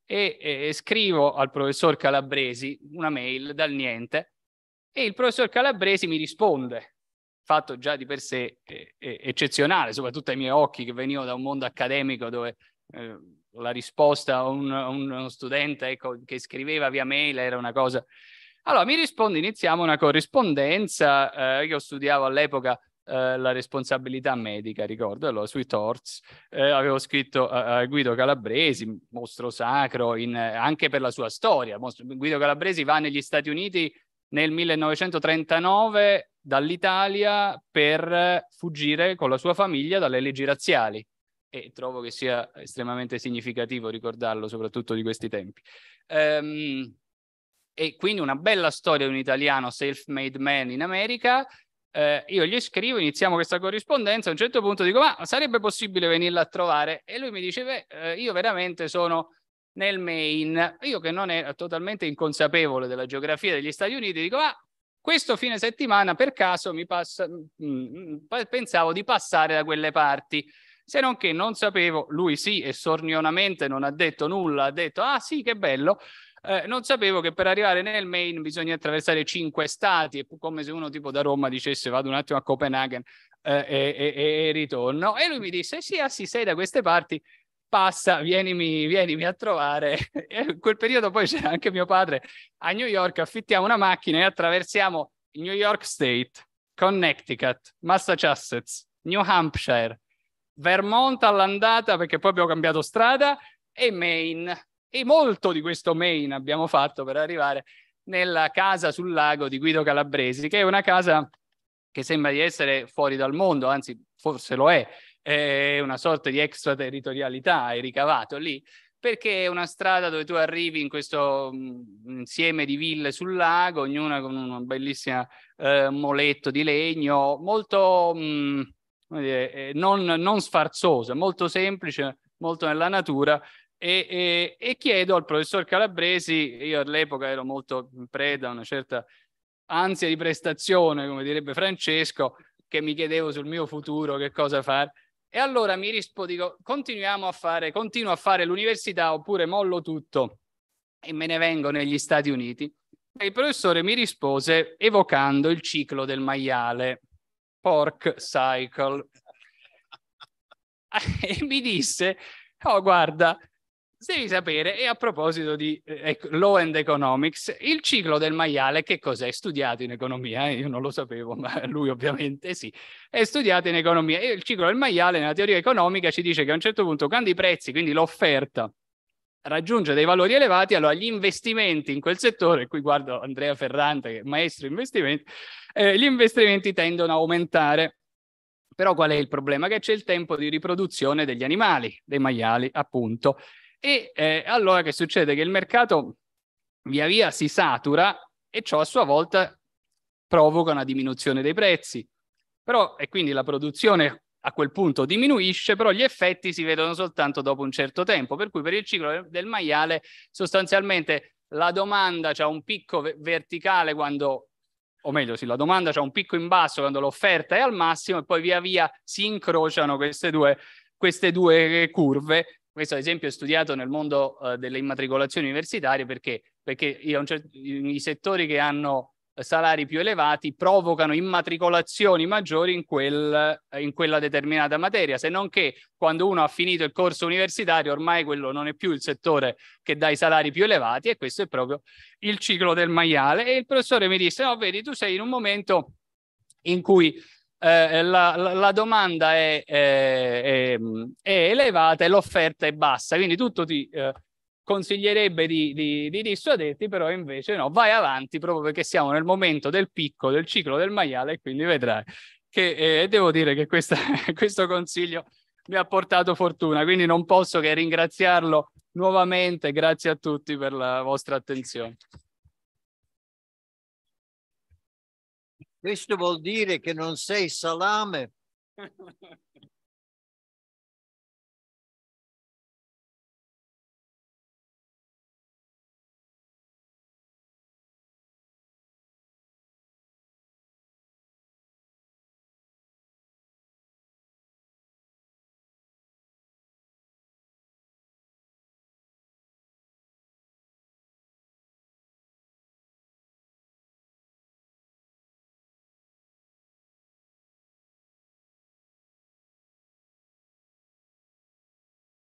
e, e, scrivo al professor Calabresi una mail dal niente e il professor Calabresi mi risponde, fatto già di per sé eh, eccezionale, soprattutto ai miei occhi che venivo da un mondo accademico dove eh, la risposta a, un, uno studente ecco, che scriveva via mail era una cosa allora, mi risponde, iniziamo una corrispondenza. Eh, io studiavo all'epoca eh, la responsabilità medica, ricordo, allora, sui torts. Eh, avevo scritto a Guido Calabresi, mostro sacro, in, anche per la sua storia. Mostro, Guido Calabresi va negli Stati Uniti nel 1939 dall'Italia per fuggire con la sua famiglia dalle leggi razziali e trovo che sia estremamente significativo ricordarlo soprattutto di questi tempi. Ehm, e quindi una bella storia di un italiano self-made man in America. Eh, io gli scrivo, iniziamo questa corrispondenza. A un certo punto dico: Ma sarebbe possibile venirla a trovare? E lui mi dice: Beh, eh, io veramente sono nel Maine. Io, che non è totalmente inconsapevole della geografia degli Stati Uniti, dico: Ma ah, questo fine settimana per caso mi passa, mh, mm, mm, mm, pensavo di passare da quelle parti. Se non che non sapevo, lui sì, e sornionamente non ha detto nulla, ha detto: Ah sì, che bello eh, non sapevo che per arrivare nel Maine bisogna attraversare cinque stati, è come se uno tipo da Roma dicesse vado un attimo a Copenaghen eh, e, e, e, ritorno. E lui mi disse, sì, ah, sì, sei da queste parti, passa, vienimi, vienimi a trovare. E quel periodo poi c'era anche mio padre a New York, affittiamo una macchina e attraversiamo New York State, Connecticut, Massachusetts, New Hampshire, Vermont all'andata perché poi abbiamo cambiato strada e Maine e molto di questo main abbiamo fatto per arrivare nella casa sul lago di Guido Calabresi, che è una casa che sembra di essere fuori dal mondo, anzi forse lo è, è una sorta di extraterritorialità, hai ricavato lì, perché è una strada dove tu arrivi in questo mm, insieme di ville sul lago, ognuna con un bellissimo eh, moletto di legno, molto mh, mm, eh, non, non sfarzosa, molto semplice, molto nella natura, e, e, e, chiedo al professor Calabresi, io all'epoca ero molto in preda a una certa ansia di prestazione, come direbbe Francesco, che mi chiedevo sul mio futuro che cosa fare. E allora mi rispondo, dico, continuiamo a fare, continuo a fare l'università oppure mollo tutto e me ne vengo negli Stati Uniti. E il professore mi rispose evocando il ciclo del maiale, pork cycle. e mi disse, oh guarda, Devi sapere, e a proposito di eh, law and economics, il ciclo del maiale che cos'è? Studiato in economia, eh? io non lo sapevo, ma lui ovviamente sì, è studiato in economia. E il ciclo del maiale nella teoria economica ci dice che a un certo punto quando i prezzi, quindi l'offerta, raggiunge dei valori elevati, allora gli investimenti in quel settore, qui guardo Andrea Ferrante che è maestro investimenti, eh, gli investimenti tendono a aumentare. Però qual è il problema? Che c'è il tempo di riproduzione degli animali, dei maiali appunto, e eh, allora che succede? Che il mercato via via si satura e ciò a sua volta provoca una diminuzione dei prezzi. Però, e quindi la produzione a quel punto diminuisce, però gli effetti si vedono soltanto dopo un certo tempo. Per cui per il ciclo del maiale sostanzialmente la domanda c'è un picco verticale quando o meglio, sì, la domanda c'è un picco in basso quando l'offerta è al massimo e poi via via si incrociano queste due, queste due curve questo ad esempio è studiato nel mondo eh, delle immatricolazioni universitarie perché, perché certo, i settori che hanno eh, salari più elevati provocano immatricolazioni maggiori in, quel, eh, in, quella determinata materia, se non che quando uno ha finito il corso universitario ormai quello non è più il settore che dà i salari più elevati e questo è proprio il ciclo del maiale. E il professore mi disse, no vedi tu sei in un momento in cui eh, eh la, la, domanda è, è, mm, è, elevata e l'offerta è bassa, quindi tutto ti eh, consiglierebbe di, di, di, dissuaderti, però invece no, vai avanti proprio perché siamo nel momento del picco del ciclo del maiale e quindi vedrai che eh, devo dire che questa, questo consiglio mi ha portato fortuna, quindi non posso che ringraziarlo nuovamente, grazie a tutti per la vostra attenzione. Questo vuol dire che non sei salame.